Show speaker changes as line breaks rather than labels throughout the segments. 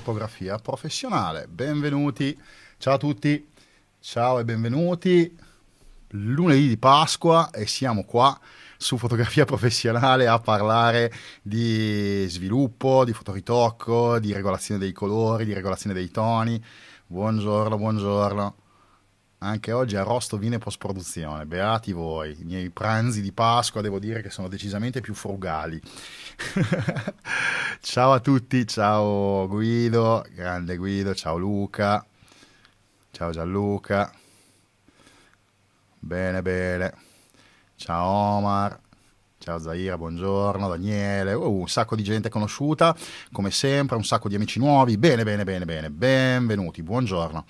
fotografia professionale. Benvenuti, ciao a tutti, ciao e benvenuti. Lunedì di Pasqua e siamo qua su fotografia professionale a parlare di sviluppo, di fotoritocco, di regolazione dei colori, di regolazione dei toni. Buongiorno, buongiorno anche oggi arrosto vino post produzione. Beati voi, i miei pranzi di Pasqua devo dire che sono decisamente più frugali. ciao a tutti, ciao Guido, grande Guido, ciao Luca, ciao Gianluca. Bene, bene. Ciao Omar. Ciao Zaira, buongiorno, Daniele, uh, un sacco di gente conosciuta, come sempre, un sacco di amici nuovi, bene, bene, bene, bene, benvenuti, buongiorno.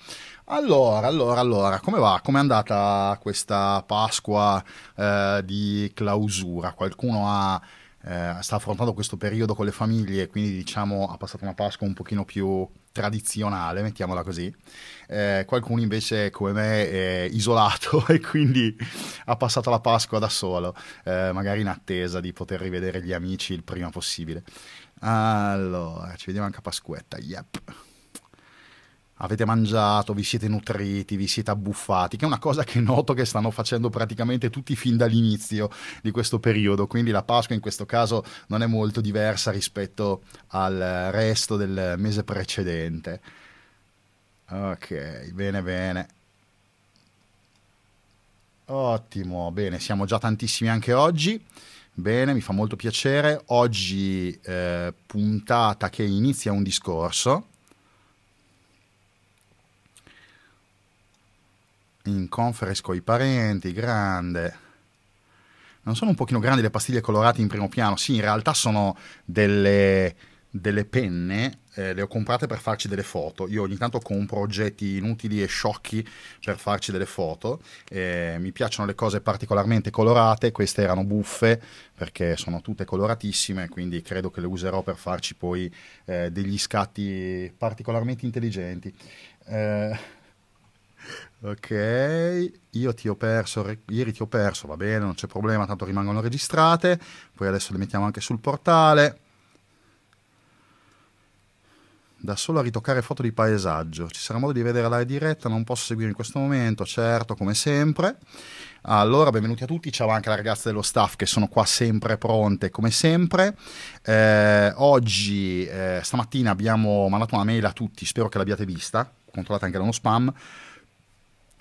Allora, allora, allora, come va? Come è andata questa Pasqua eh, di clausura? Qualcuno ha, eh, sta affrontando questo periodo con le famiglie, quindi diciamo ha passato una Pasqua un pochino più tradizionale, mettiamola così. Eh, qualcuno invece come me è isolato e quindi ha passato la Pasqua da solo, eh, magari in attesa di poter rivedere gli amici il prima possibile. Allora, ci vediamo anche a Pasquetta, yep avete mangiato, vi siete nutriti, vi siete abbuffati, che è una cosa che noto che stanno facendo praticamente tutti fin dall'inizio di questo periodo, quindi la Pasqua in questo caso non è molto diversa rispetto al resto del mese precedente. Ok, bene, bene. Ottimo, bene, siamo già tantissimi anche oggi. Bene, mi fa molto piacere. Oggi eh, puntata che inizia un discorso in conference con i parenti, grande. Non sono un pochino grandi le pastiglie colorate in primo piano? Sì, in realtà sono delle, delle penne, eh, le ho comprate per farci delle foto. Io ogni tanto compro oggetti inutili e sciocchi per farci delle foto. Eh, mi piacciono le cose particolarmente colorate, queste erano buffe perché sono tutte coloratissime, quindi credo che le userò per farci poi eh, degli scatti particolarmente intelligenti. Eh, Ok, io ti ho perso, re- ieri ti ho perso, va bene, non c'è problema, tanto rimangono registrate, poi adesso le mettiamo anche sul portale. Da solo a ritoccare foto di paesaggio, ci sarà modo di vedere la diretta, non posso seguire in questo momento, certo, come sempre. Allora, benvenuti a tutti, ciao anche alle ragazze dello staff che sono qua sempre pronte come sempre. Eh, oggi, eh, stamattina abbiamo mandato una mail a tutti, spero che l'abbiate vista, controllate anche da uno spam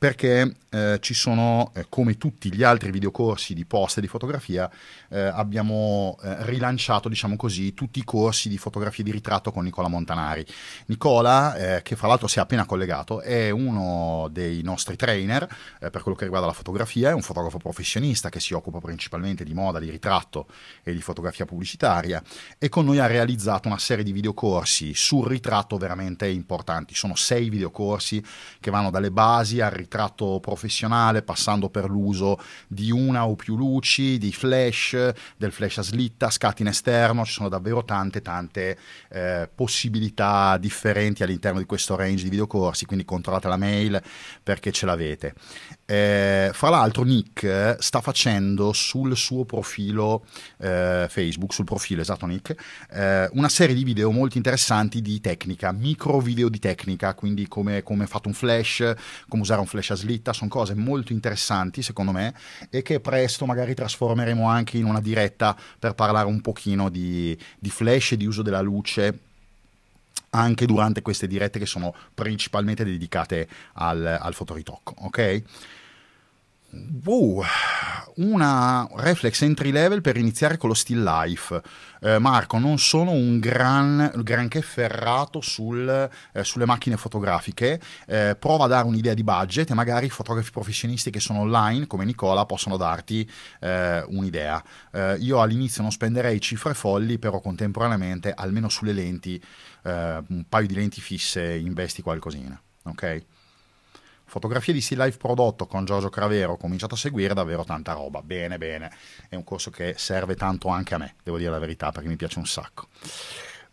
perché eh, ci sono, eh, come tutti gli altri videocorsi di post e di fotografia, eh, abbiamo eh, rilanciato, diciamo così, tutti i corsi di fotografia di ritratto con Nicola Montanari. Nicola, eh, che fra l'altro si è appena collegato, è uno dei nostri trainer eh, per quello che riguarda la fotografia, è un fotografo professionista che si occupa principalmente di moda, di ritratto e di fotografia pubblicitaria e con noi ha realizzato una serie di videocorsi sul ritratto veramente importanti. Sono sei videocorsi che vanno dalle basi al ritratto tratto professionale, passando per l'uso di una o più luci, di flash, del flash a slitta, scatti in esterno, ci sono davvero tante tante eh, possibilità differenti all'interno di questo range di videocorsi, quindi controllate la mail perché ce l'avete. Eh, fra l'altro Nick sta facendo sul suo profilo eh, Facebook, sul profilo esatto Nick, eh, una serie di video molto interessanti di tecnica, micro video di tecnica, quindi come, come fatto un flash, come usare un flash Flash slitta, sono cose molto interessanti secondo me e che presto magari trasformeremo anche in una diretta per parlare un pochino di, di Flash e di uso della luce anche durante queste dirette che sono principalmente dedicate al, al fotoritocco, ok? Wow, una reflex entry level per iniziare con lo still life. Eh, Marco, non sono un gran, granché ferrato sul, eh, sulle macchine fotografiche, eh, prova a dare un'idea di budget e magari i fotografi professionisti che sono online, come Nicola, possono darti eh, un'idea. Eh, io all'inizio non spenderei cifre folli, però contemporaneamente, almeno sulle lenti, eh, un paio di lenti fisse, investi qualcosina. Ok? Fotografie di Sea Life prodotto con Giorgio Cravero, ho cominciato a seguire davvero tanta roba. Bene, bene. È un corso che serve tanto anche a me, devo dire la verità, perché mi piace un sacco.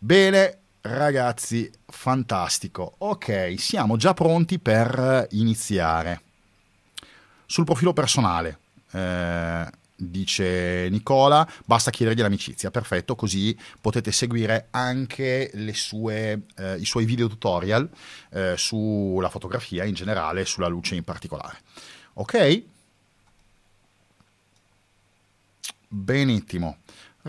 Bene, ragazzi, fantastico. Ok, siamo già pronti per iniziare. Sul profilo personale, eh, dice Nicola, basta chiedergli l'amicizia, perfetto, così potete seguire anche sue, eh, i suoi video tutorial eh, sulla fotografia in generale, sulla luce in particolare. Ok? Benissimo.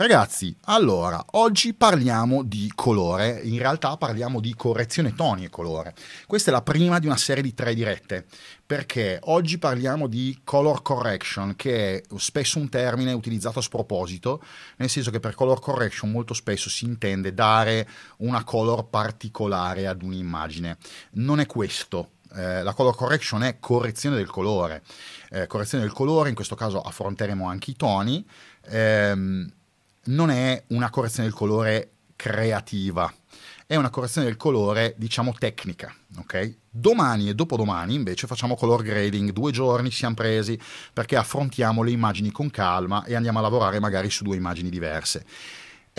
Ragazzi, allora, oggi parliamo di colore, in realtà parliamo di correzione toni e colore. Questa è la prima di una serie di tre dirette, perché oggi parliamo di color correction, che è spesso un termine utilizzato a sproposito, nel senso che per color correction molto spesso si intende dare una color particolare ad un'immagine. Non è questo eh, la color correction è correzione del colore. Eh, correzione del colore, in questo caso affronteremo anche i toni. Ehm, non è una correzione del colore creativa, è una correzione del colore, diciamo, tecnica. ok? Domani e dopodomani invece facciamo color grading, due giorni siamo presi perché affrontiamo le immagini con calma e andiamo a lavorare magari su due immagini diverse.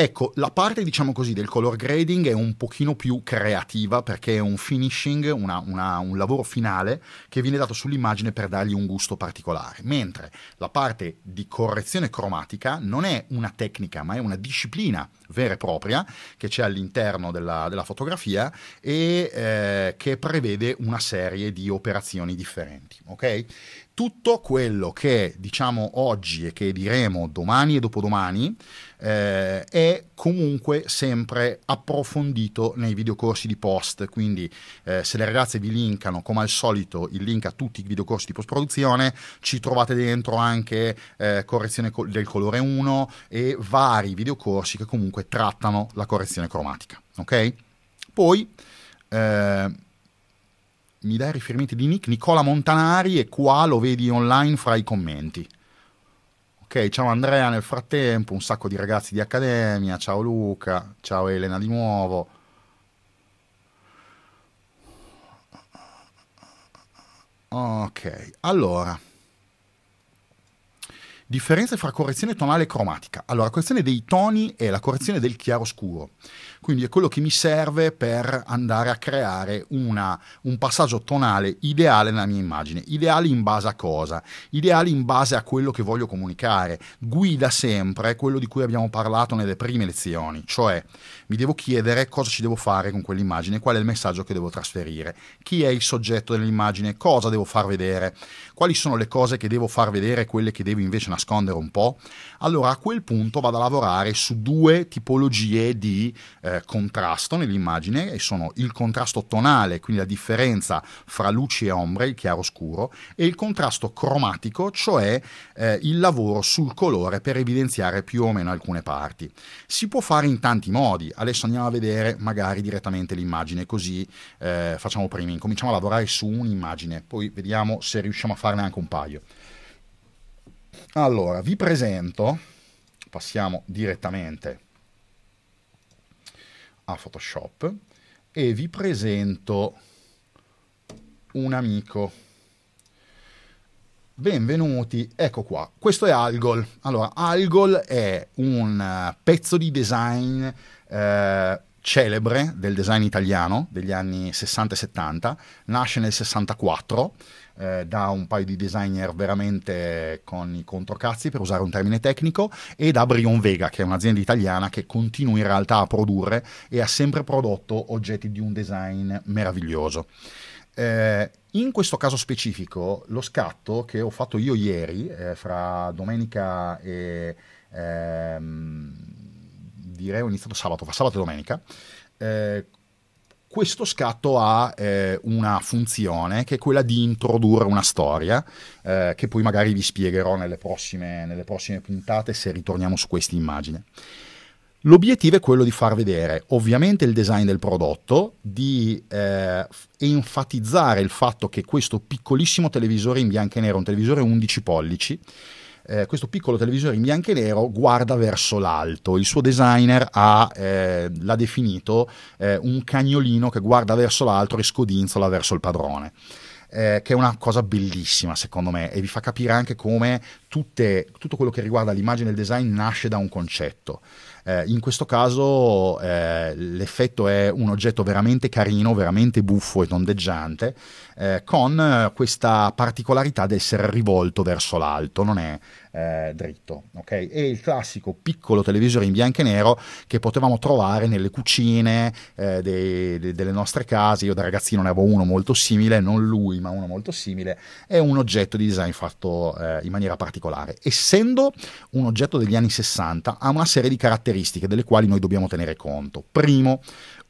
Ecco, la parte diciamo così del color grading è un pochino più creativa perché è un finishing, una, una, un lavoro finale che viene dato sull'immagine per dargli un gusto particolare, mentre la parte di correzione cromatica non è una tecnica ma è una disciplina vera e propria che c'è all'interno della, della fotografia e eh, che prevede una serie di operazioni differenti. Ok? tutto quello che diciamo oggi e che diremo domani e dopodomani eh, è comunque sempre approfondito nei videocorsi di post, quindi eh, se le ragazze vi linkano come al solito il link a tutti i videocorsi di post-produzione, ci trovate dentro anche eh, correzione del colore 1 e vari videocorsi che comunque trattano la correzione cromatica, ok? Poi eh, mi dai riferimenti di Nick? Nicola Montanari e qua lo vedi online fra i commenti. Ok, ciao Andrea nel frattempo, un sacco di ragazzi di Accademia, ciao Luca, ciao Elena di nuovo. Ok, allora differenze fra correzione tonale e cromatica. Allora, la correzione dei toni è la correzione del chiaroscuro, quindi è quello che mi serve per andare a creare una, un passaggio tonale ideale nella mia immagine. Ideale in base a cosa? Ideale in base a quello che voglio comunicare. Guida sempre quello di cui abbiamo parlato nelle prime lezioni, cioè mi devo chiedere cosa ci devo fare con quell'immagine, qual è il messaggio che devo trasferire, chi è il soggetto dell'immagine, cosa devo far vedere, quali sono le cose che devo far vedere e quelle che devo invece nascondere nascondere un po', allora a quel punto vado a lavorare su due tipologie di eh, contrasto nell'immagine e sono il contrasto tonale, quindi la differenza fra luci e ombre, il chiaro-scuro, e il contrasto cromatico, cioè eh, il lavoro sul colore per evidenziare più o meno alcune parti. Si può fare in tanti modi, adesso andiamo a vedere magari direttamente l'immagine così eh, facciamo prima, incominciamo a lavorare su un'immagine, poi vediamo se riusciamo a farne anche un paio. Allora, vi presento, passiamo direttamente a Photoshop e vi presento un amico. Benvenuti, ecco qua, questo è Algol. Allora, Algol è un eh, pezzo di design eh, celebre del design italiano degli anni 60 e 70, nasce nel 64, eh, da un paio di designer veramente con i controcazzi, per usare un termine tecnico, e da Brion Vega, che è un'azienda italiana che continua in realtà a produrre e ha sempre prodotto oggetti di un design meraviglioso. Eh, in questo caso specifico, lo scatto che ho fatto io ieri, eh, fra domenica e ehm, direi ho iniziato sabato, fra sabato e domenica, eh, questo scatto ha eh, una funzione che è quella di introdurre una storia, eh, che poi magari vi spiegherò nelle prossime, nelle prossime puntate se ritorniamo su questa immagine. L'obiettivo è quello di far vedere ovviamente il design del prodotto, di eh, enfatizzare il fatto che questo piccolissimo televisore in bianco e nero, un televisore 11 pollici, eh, questo piccolo televisore in bianco e nero guarda verso l'alto. Il suo designer ha, eh, l'ha definito eh, un cagnolino che guarda verso l'alto e scodinzola verso il padrone. Eh, che è una cosa bellissima secondo me e vi fa capire anche come tutte, tutto quello che riguarda l'immagine e il design nasce da un concetto. Eh, in questo caso eh, l'effetto è un oggetto veramente carino, veramente buffo e tondeggiante, eh, con eh, questa particolarità di essere rivolto verso l'alto, non è eh, dritto. Okay? È il classico piccolo televisore in bianco e nero che potevamo trovare nelle cucine eh, dei, de, delle nostre case. Io da ragazzino ne avevo uno molto simile, non lui, ma uno molto simile. È un oggetto di design fatto in maniera particolare. Essendo un oggetto degli anni 60, ha una serie di caratteristiche caratteristiche delle quali noi dobbiamo tenere conto. Primo,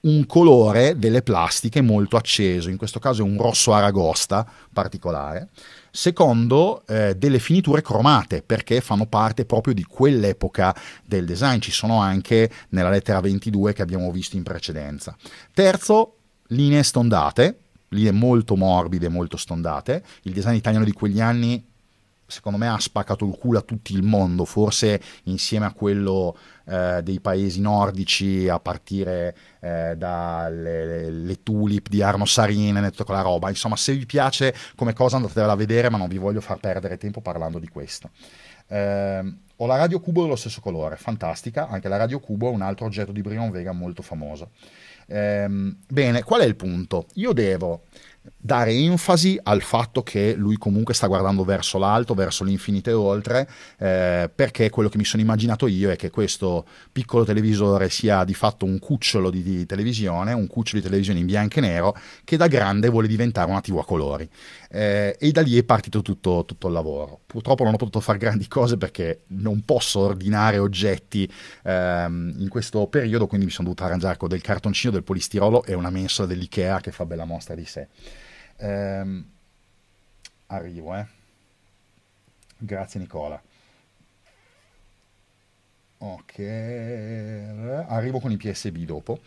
un colore delle plastiche molto acceso, in questo caso è un rosso aragosta particolare. Secondo, eh, delle finiture cromate, perché fanno parte proprio di quell'epoca del design, ci sono anche nella lettera 22 che abbiamo visto in precedenza. Terzo, linee stondate, linee molto morbide, molto stondate. Il design italiano di quegli anni secondo me ha spaccato il culo a tutto il mondo, forse insieme a quello eh, dei paesi nordici, a partire eh, dalle tulip di Arno Sarinen e tutta quella roba. Insomma, se vi piace come cosa andatevela a vedere, ma non vi voglio far perdere tempo parlando di questo. Eh, ho la Radio Cubo dello stesso colore, fantastica, anche la Radio Cubo è un altro oggetto di Brion Vega molto famoso. Ehm, bene, qual è il punto? Io devo dare enfasi al fatto che lui comunque sta guardando verso l'alto, verso l'infinito e oltre, eh, perché quello che mi sono immaginato io è che questo piccolo televisore sia di fatto un cucciolo di, di televisione, un cucciolo di televisione in bianco e nero, che da grande vuole diventare una TV a colori eh, e da lì è partito tutto, tutto, il lavoro. Purtroppo non ho potuto fare grandi cose perché non posso ordinare oggetti ehm, in questo periodo, quindi mi sono dovuto arrangiare con del cartoncino, del polistirolo e una mensola dell'IKEA che fa bella mostra di sé. Ehm, arrivo, eh. Grazie Nicola. Ok, arrivo con i PSB dopo.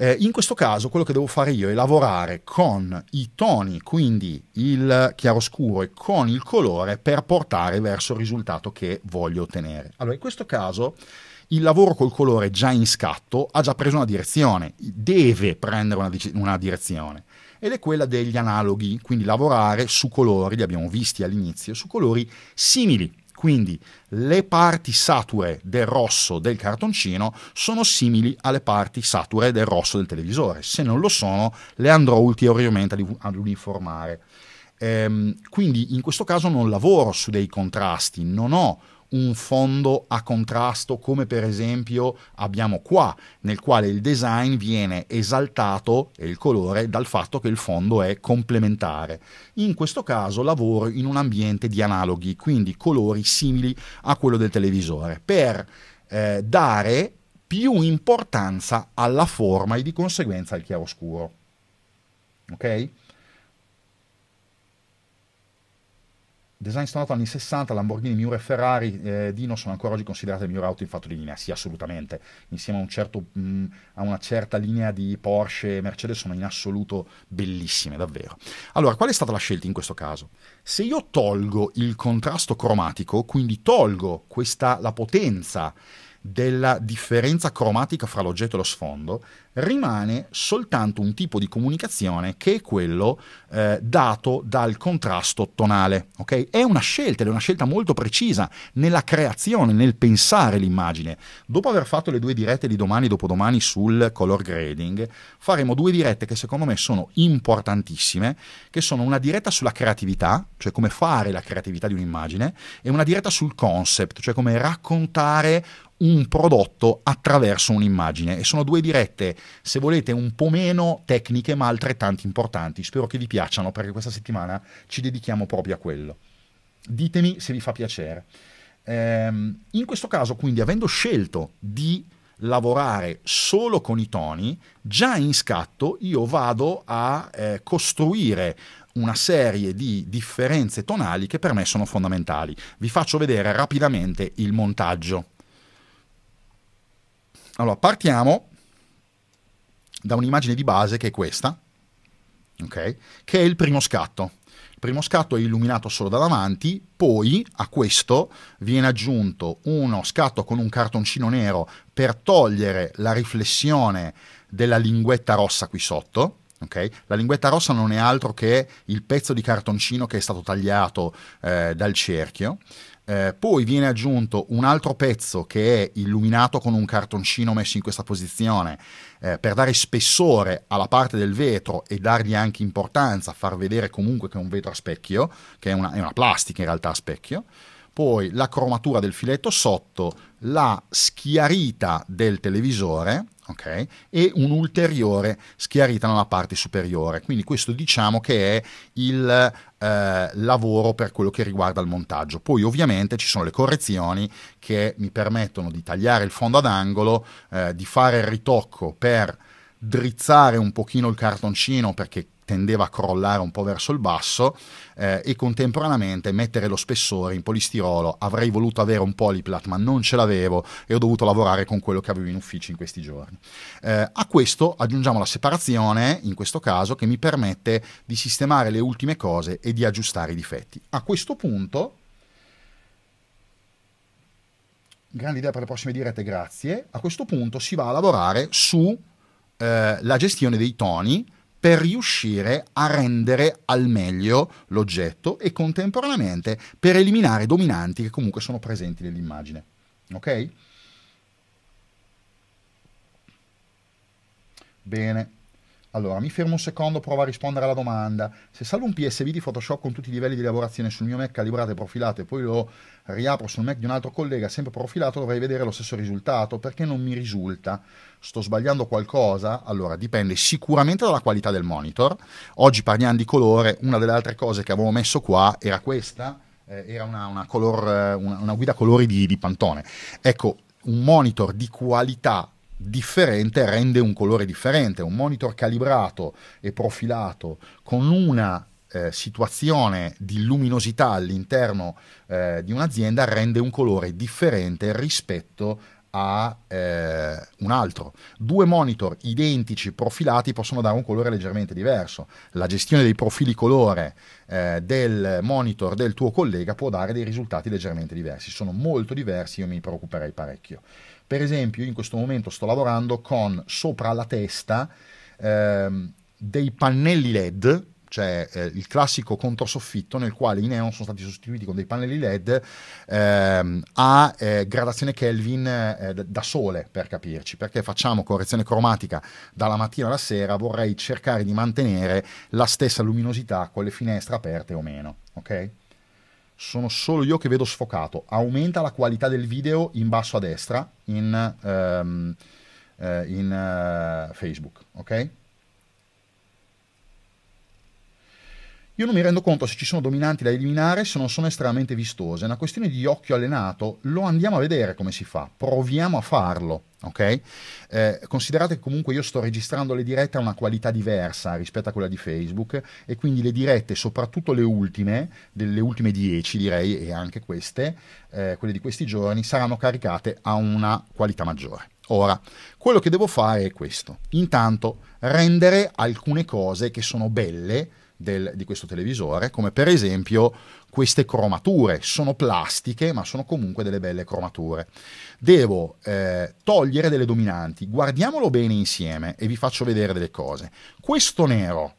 Eh, in questo caso quello che devo fare io è lavorare con i toni, quindi il chiaroscuro e con il colore per portare verso il risultato che voglio ottenere. Allora, in questo caso il lavoro col colore già in scatto ha già preso una direzione, deve prendere una, una direzione ed è quella degli analoghi, quindi lavorare su colori, li abbiamo visti all'inizio, su colori simili quindi le parti sature del rosso del cartoncino sono simili alle parti sature del rosso del televisore. Se non lo sono, le andrò ulteriormente ad uniformare. Ehm, quindi in questo caso non lavoro su dei contrasti, non ho un fondo a contrasto come per esempio abbiamo qua, nel quale il design viene esaltato e il colore dal fatto che il fondo è complementare. In questo caso lavoro in un ambiente di analoghi, quindi colori simili a quello del televisore, per eh, dare più importanza alla forma e di conseguenza al chiaroscuro. Ok? Design stonato anni 60, Lamborghini, Miura e Ferrari, eh, Dino sono ancora oggi considerate le migliori auto in fatto di linea, sì assolutamente, insieme a, un certo, mh, mm, a, una certa linea di Porsche e Mercedes sono in assoluto bellissime, davvero. Allora, qual è stata la scelta in questo caso? Se io tolgo il contrasto cromatico, quindi tolgo questa, la potenza della differenza cromatica fra l'oggetto e lo sfondo, rimane soltanto un tipo di comunicazione che è quello eh, dato dal contrasto tonale. Okay? È una scelta, ed è una scelta molto precisa nella creazione, nel pensare l'immagine. Dopo aver fatto le due dirette di domani e dopodomani sul color grading, faremo due dirette che secondo me sono importantissime, che sono una diretta sulla creatività, cioè come fare la creatività di un'immagine, e una diretta sul concept, cioè come raccontare un prodotto attraverso un'immagine e sono due dirette, se volete, un po' meno tecniche ma altrettanto importanti. Spero che vi piacciono perché questa settimana ci dedichiamo proprio a quello. Ditemi se vi fa piacere. Ehm, in questo caso, quindi, avendo scelto di lavorare solo con i toni, già in scatto io vado a eh, costruire una serie di differenze tonali che per me sono fondamentali. Vi faccio vedere rapidamente il montaggio. Allora, partiamo da un'immagine di base che è questa, okay? che è il primo scatto. Il primo scatto è illuminato solo da davanti, poi a questo viene aggiunto uno scatto con un cartoncino nero per togliere la riflessione della linguetta rossa qui sotto. Okay? La linguetta rossa non è altro che il pezzo di cartoncino che è stato tagliato eh, dal cerchio eh, poi viene aggiunto un altro pezzo che è illuminato con un cartoncino messo in questa posizione eh, per dare spessore alla parte del vetro e dargli anche importanza, far vedere comunque che è un vetro a specchio, che è una, è una plastica in realtà a specchio poi la cromatura del filetto sotto, la schiarita del televisore okay, e un'ulteriore schiarita nella parte superiore. Quindi questo diciamo che è il eh, lavoro per quello che riguarda il montaggio. Poi ovviamente ci sono le correzioni che mi permettono di tagliare il fondo ad angolo, eh, di fare il ritocco per drizzare un pochino il cartoncino perché tendeva a crollare un po' verso il basso eh, e contemporaneamente mettere lo spessore in polistirolo. Avrei voluto avere un poliplat ma non ce l'avevo e ho dovuto lavorare con quello che avevo in ufficio in questi giorni. Eh, a questo aggiungiamo la separazione, in questo caso, che mi permette di sistemare le ultime cose e di aggiustare i difetti. A questo punto grande idea per le prossime dirette, grazie. A questo punto si va a lavorare sulla eh, gestione dei toni per riuscire a rendere al meglio l'oggetto e contemporaneamente per eliminare i dominanti che comunque sono presenti nell'immagine. Ok? Bene. Allora, mi fermo un secondo, provo a rispondere alla domanda. Se salvo un PSV di Photoshop con tutti i livelli di lavorazione sul mio Mac calibrato e profilato e poi lo riapro sul Mac di un altro collega sempre profilato, dovrei vedere lo stesso risultato. Perché non mi risulta? Sto sbagliando qualcosa? Allora, dipende sicuramente dalla qualità del monitor. Oggi parliamo di colore. Una delle altre cose che avevo messo qua era questa. Eh, era una, una, color, eh, una, una, guida colori di, di Pantone. Ecco, un monitor di qualità differente rende un colore differente. Un monitor calibrato e profilato con una eh, situazione di luminosità all'interno eh, di un'azienda rende un colore differente rispetto a eh, un altro. Due monitor identici profilati possono dare un colore leggermente diverso. La gestione dei profili colore eh, del monitor del tuo collega può dare dei risultati leggermente diversi. Sono molto diversi, io mi preoccuperei parecchio. Per esempio, in questo momento sto lavorando con sopra la testa eh, dei pannelli LED cioè eh, il classico controsoffitto nel quale i neon sono stati sostituiti con dei pannelli LED ehm, a eh, gradazione Kelvin eh, da sole, per capirci, perché facciamo correzione cromatica dalla mattina alla sera, vorrei cercare di mantenere la stessa luminosità con le finestre aperte o meno, ok? Sono solo io che vedo sfocato. Aumenta la qualità del video in basso a destra in, ehm, eh, in eh, Facebook, ok? Io non mi rendo conto se ci sono dominanti da eliminare se non sono estremamente vistose. È una questione di occhio allenato. Lo andiamo a vedere come si fa. Proviamo a farlo. ok? Eh, considerate che comunque io sto registrando le dirette a una qualità diversa rispetto a quella di Facebook e quindi le dirette, soprattutto le ultime, delle ultime 10 direi e anche queste, eh, quelle di questi giorni, saranno caricate a una qualità maggiore. Ora, quello che devo fare è questo. Intanto rendere alcune cose che sono belle del, di questo televisore, come per esempio queste cromature. Sono plastiche, ma sono comunque delle belle cromature. Devo eh, togliere delle dominanti, guardiamolo bene insieme e vi faccio vedere delle cose. Questo nero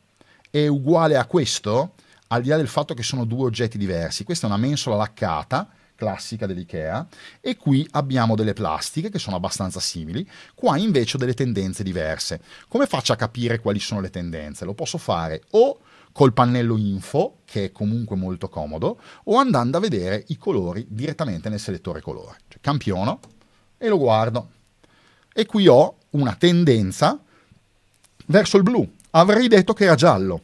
è uguale a questo, al di là del fatto che sono due oggetti diversi. Questa è una mensola laccata classica dell'IKEA e qui abbiamo delle plastiche che sono abbastanza simili, qua invece ho delle tendenze diverse. Come faccio a capire quali sono le tendenze? Lo posso fare o col pannello info, che è comunque molto comodo, o andando a vedere i colori direttamente nel selettore colore. Cioè, campiono e lo guardo. E qui ho una tendenza verso il blu. Avrei detto che era giallo.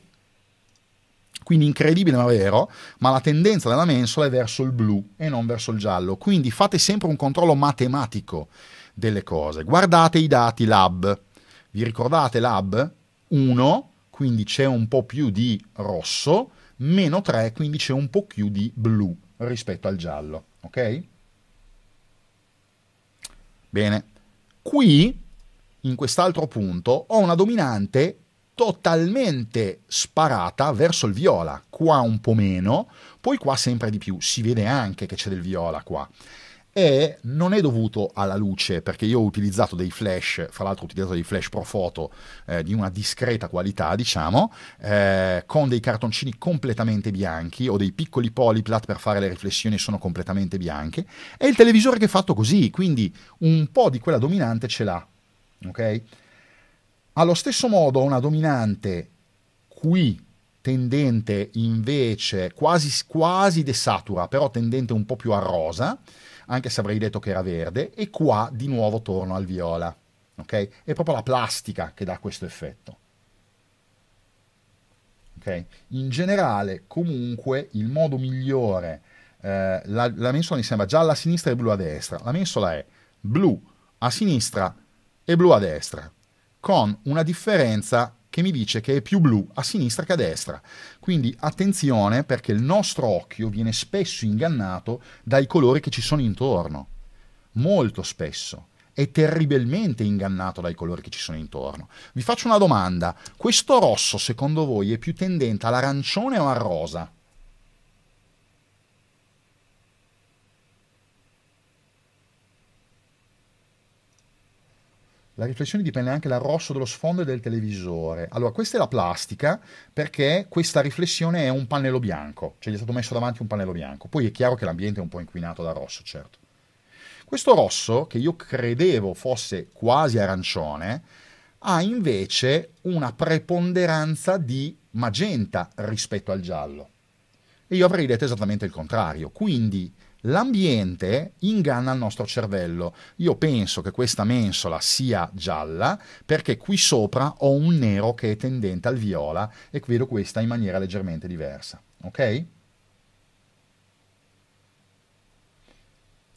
Quindi incredibile ma vero, ma la tendenza della mensola è verso il blu e non verso il giallo. Quindi fate sempre un controllo matematico delle cose. Guardate i dati lab. Vi ricordate lab? 1 quindi c'è un po' più di rosso, meno 3, quindi c'è un po' più di blu rispetto al giallo, ok? Bene, qui, in quest'altro punto, ho una dominante totalmente sparata verso il viola, qua un po' meno, poi qua sempre di più, si vede anche che c'è del viola qua e non è dovuto alla luce, perché io ho utilizzato dei flash, fra l'altro ho utilizzato dei flash pro foto eh, di una discreta qualità, diciamo, eh, con dei cartoncini completamente bianchi o dei piccoli polyplat per fare le riflessioni sono completamente bianche, e il televisore che è fatto così, quindi un po' di quella dominante ce l'ha, ok? Allo stesso modo una dominante qui tendente invece quasi, quasi desatura, però tendente un po' più a rosa, anche se avrei detto che era verde, e qua di nuovo torno al viola. Okay? È proprio la plastica che dà questo effetto. Okay? In generale, comunque, il modo migliore, eh, la, la mensola mi sembra gialla a sinistra e blu a destra. La mensola è blu a sinistra e blu a destra, con una differenza che mi dice che è più blu a sinistra che a destra. Quindi attenzione perché il nostro occhio viene spesso ingannato dai colori che ci sono intorno. Molto spesso. È terribilmente ingannato dai colori che ci sono intorno. Vi faccio una domanda. Questo rosso secondo voi è più tendente all'arancione o al rosa? La riflessione dipende anche dal rosso dello sfondo e del televisore. Allora, questa è la plastica perché questa riflessione è un pannello bianco, cioè gli è stato messo davanti un pannello bianco. Poi è chiaro che l'ambiente è un po' inquinato dal rosso, certo. Questo rosso, che io credevo fosse quasi arancione, ha invece una preponderanza di magenta rispetto al giallo. E io avrei detto esattamente il contrario. Quindi L'ambiente inganna il nostro cervello. Io penso che questa mensola sia gialla perché qui sopra ho un nero che è tendente al viola e vedo questa in maniera leggermente diversa. Ok?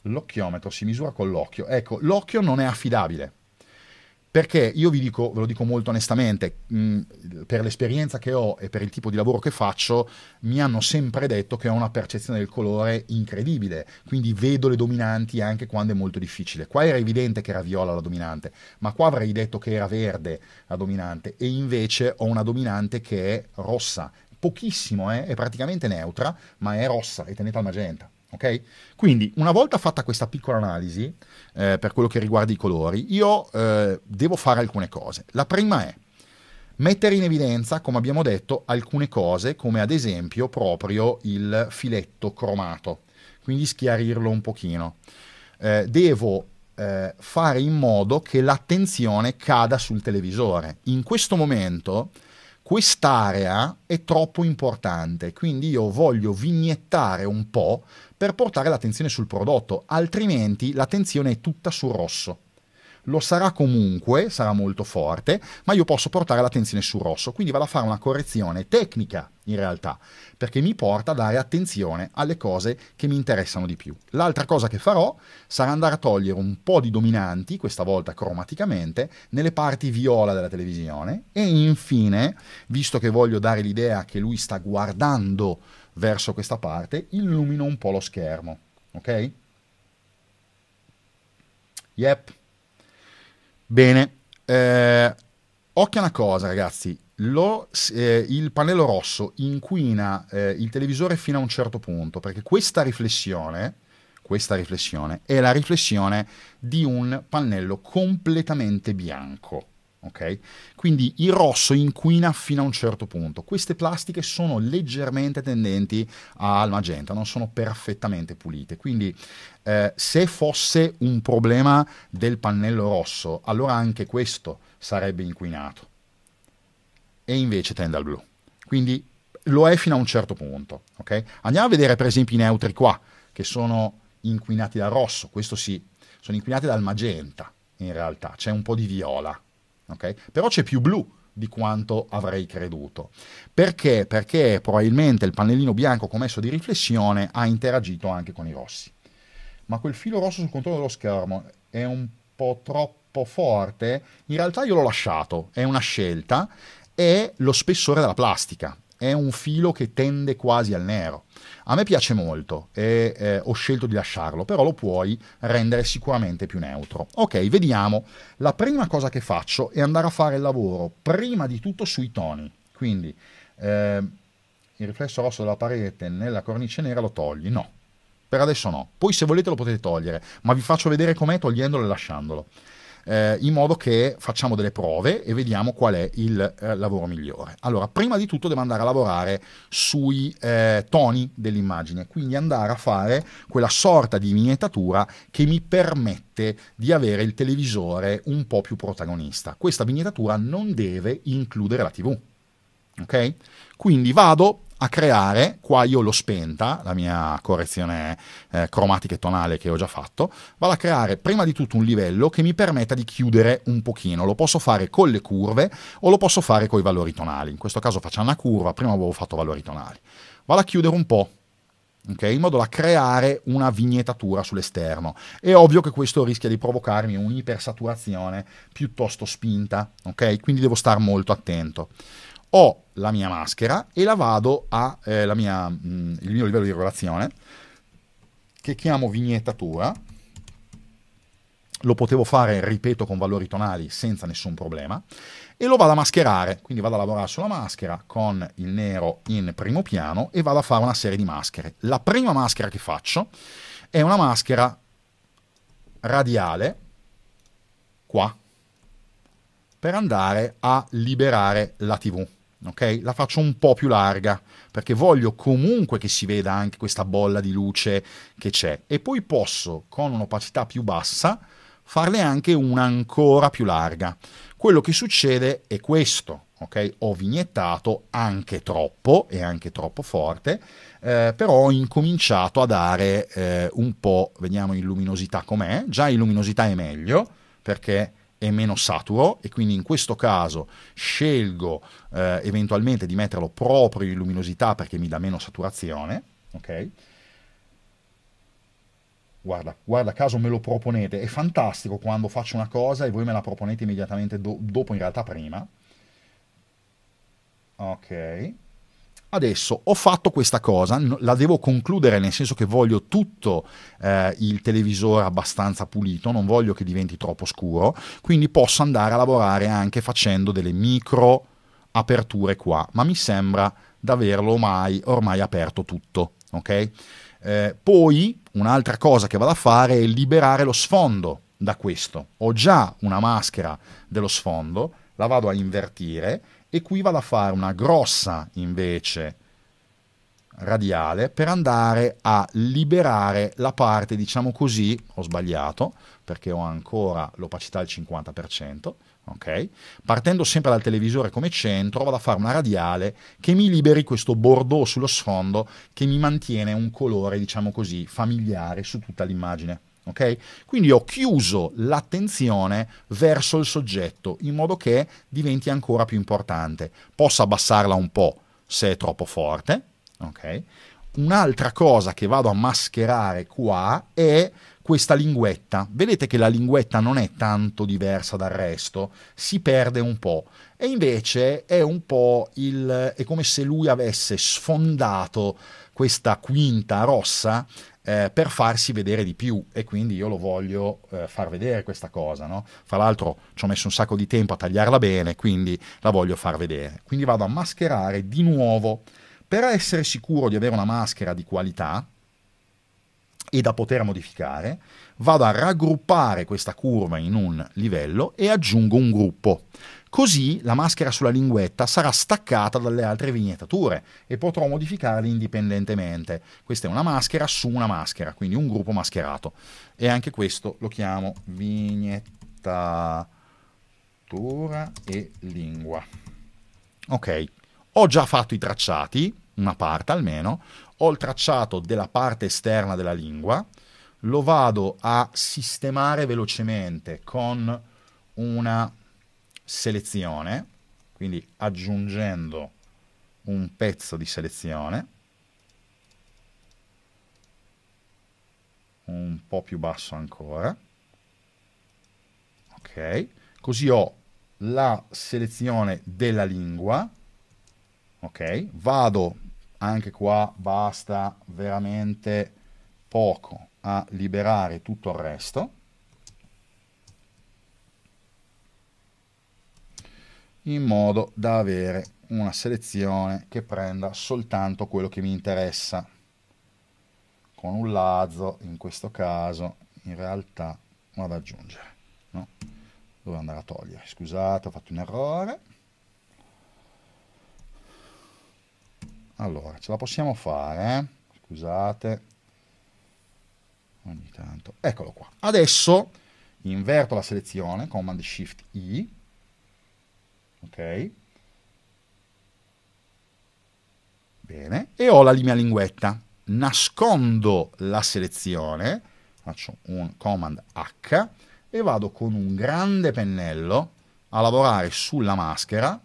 L'occhiometro si misura con l'occhio. Ecco, l'occhio non è affidabile perché io vi dico, ve lo dico molto onestamente, per l'esperienza che ho e per il tipo di lavoro che faccio, mi hanno sempre detto che ho una percezione del colore incredibile, quindi vedo le dominanti anche quando è molto difficile. Qua era evidente che era viola la dominante, ma qua avrei detto che era verde la dominante e invece ho una dominante che è rossa, pochissimo, eh? è praticamente neutra, ma è rossa e tenete al magenta. Okay? Quindi una volta fatta questa piccola analisi eh, per quello che riguarda i colori, io eh, devo fare alcune cose. La prima è mettere in evidenza, come abbiamo detto, alcune cose, come ad esempio proprio il filetto cromato, quindi schiarirlo un pochino. Eh, devo eh, fare in modo che l'attenzione cada sul televisore. In questo momento quest'area è troppo importante, quindi io voglio vignettare un po' per portare l'attenzione sul prodotto, altrimenti l'attenzione è tutta sul rosso. Lo sarà comunque, sarà molto forte, ma io posso portare l'attenzione sul rosso, quindi vado a fare una correzione tecnica in realtà, perché mi porta a dare attenzione alle cose che mi interessano di più. L'altra cosa che farò sarà andare a togliere un po' di dominanti, questa volta cromaticamente, nelle parti viola della televisione e infine, visto che voglio dare l'idea che lui sta guardando verso questa parte, illumino un po' lo schermo, ok? Yep. Bene, eh, occhio a una cosa ragazzi, lo, eh, il pannello rosso inquina eh, il televisore fino a un certo punto, perché questa riflessione, questa riflessione è la riflessione di un pannello completamente bianco. Okay? Quindi il rosso inquina fino a un certo punto. Queste plastiche sono leggermente tendenti al magenta, non sono perfettamente pulite. Quindi eh, se fosse un problema del pannello rosso, allora anche questo sarebbe inquinato. E invece tende al blu. Quindi lo è fino a un certo punto. Okay? Andiamo a vedere per esempio i neutri qua, che sono inquinati dal rosso. Questo sì, sono inquinati dal magenta in realtà. C'è un po' di viola okay? Però c'è più blu di quanto avrei creduto. Perché? Perché probabilmente il pannellino bianco commesso di riflessione ha interagito anche con i rossi. Ma quel filo rosso sul controllo dello schermo è un po' troppo forte. In realtà io l'ho lasciato, è una scelta, è lo spessore della plastica, è un filo che tende quasi al nero a me piace molto e eh, ho scelto di lasciarlo, però lo puoi rendere sicuramente più neutro. Ok, vediamo. La prima cosa che faccio è andare a fare il lavoro, prima di tutto sui toni. Quindi eh, il riflesso rosso della parete nella cornice nera lo togli? No, per adesso no. Poi se volete lo potete togliere, ma vi faccio vedere com'è togliendolo e lasciandolo eh, in modo che facciamo delle prove e vediamo qual è il eh, lavoro migliore. Allora, prima di tutto devo andare a lavorare sui eh, toni dell'immagine, quindi andare a fare quella sorta di miniatura che mi permette di avere il televisore un po' più protagonista. Questa vignettatura non deve includere la TV. Ok? Quindi vado a creare, qua io l'ho spenta, la mia correzione eh, cromatica e tonale che ho già fatto, vado a creare prima di tutto un livello che mi permetta di chiudere un pochino, lo posso fare con le curve o lo posso fare con i valori tonali, in questo caso faccio una curva, prima avevo fatto valori tonali, vado a chiudere un po', Okay, in modo da creare una vignettatura sull'esterno. È ovvio che questo rischia di provocarmi un'ipersaturazione piuttosto spinta, okay? quindi devo stare molto attento ho la mia maschera e la vado a eh, la mia, mh, mm, il mio livello di regolazione che chiamo vignettatura lo potevo fare, ripeto, con valori tonali senza nessun problema, e lo vado a mascherare, quindi vado a lavorare sulla maschera con il nero in primo piano e vado a fare una serie di maschere. La prima maschera che faccio è una maschera radiale, qua, per andare a liberare la TV. Okay? La faccio un po' più larga perché voglio comunque che si veda anche questa bolla di luce che c'è e poi posso con un'opacità più bassa farne anche una ancora più larga. Quello che succede è questo, ok? Ho vignettato anche troppo e anche troppo forte, eh, però ho incominciato a dare eh, un po', vediamo in luminosità com'è, già in luminosità è meglio perché e meno saturo e quindi in questo caso scelgo eh, eventualmente di metterlo proprio in luminosità perché mi dà meno saturazione, ok? Guarda, guarda, caso me lo proponete, è fantastico quando faccio una cosa e voi me la proponete immediatamente do dopo, in realtà prima. Ok, adesso ho fatto questa cosa, la devo concludere nel senso che voglio tutto eh, il televisore abbastanza pulito, non voglio che diventi troppo scuro, quindi posso andare a lavorare anche facendo delle micro aperture qua, ma mi sembra di averlo ormai, ormai aperto tutto, ok? Eh, poi un'altra cosa che vado a fare è liberare lo sfondo da questo. Ho già una maschera dello sfondo, la vado a invertire e qui vado a fare una grossa invece radiale per andare a liberare la parte, diciamo così, ho sbagliato perché ho ancora l'opacità al 50%, ok? Partendo sempre dal televisore come centro, vado a fare una radiale che mi liberi questo bordeaux sullo sfondo che mi mantiene un colore, diciamo così, familiare su tutta l'immagine. Okay? Quindi ho chiuso l'attenzione verso il soggetto in modo che diventi ancora più importante. Posso abbassarla un po' se è troppo forte. Okay? Un'altra cosa che vado a mascherare qua è questa linguetta. Vedete che la linguetta non è tanto diversa dal resto, si perde un po'. E invece è un po' il... è come se lui avesse sfondato questa quinta rossa eh, per farsi vedere di più e quindi io lo voglio eh, far vedere questa cosa. No? Fra l'altro ci ho messo un sacco di tempo a tagliarla bene, quindi la voglio far vedere. Quindi vado a mascherare di nuovo per essere sicuro di avere una maschera di qualità e da poter modificare, vado a raggruppare questa curva in un livello e aggiungo un gruppo. Così la maschera sulla linguetta sarà staccata dalle altre vignettature e potrò modificarle indipendentemente. Questa è una maschera su una maschera, quindi un gruppo mascherato. E anche questo lo chiamo vignettatura e lingua. Ok, ho già fatto i tracciati, una parte almeno, ho il tracciato della parte esterna della lingua, lo vado a sistemare velocemente con una selezione, quindi aggiungendo un pezzo di selezione, un po' più basso ancora, ok, così ho la selezione della lingua, ok, vado anche qua, basta veramente poco a liberare tutto il resto, in modo da avere una selezione che prenda soltanto quello che mi interessa con un lazzo in questo caso in realtà vado ad aggiungere no? dove andare a togliere scusate ho fatto un errore allora ce la possiamo fare eh? scusate ogni tanto eccolo qua adesso inverto la selezione command shift i ok? Bene, e ho la mia linguetta. Nascondo la selezione, faccio un command H e vado con un grande pennello a lavorare sulla maschera,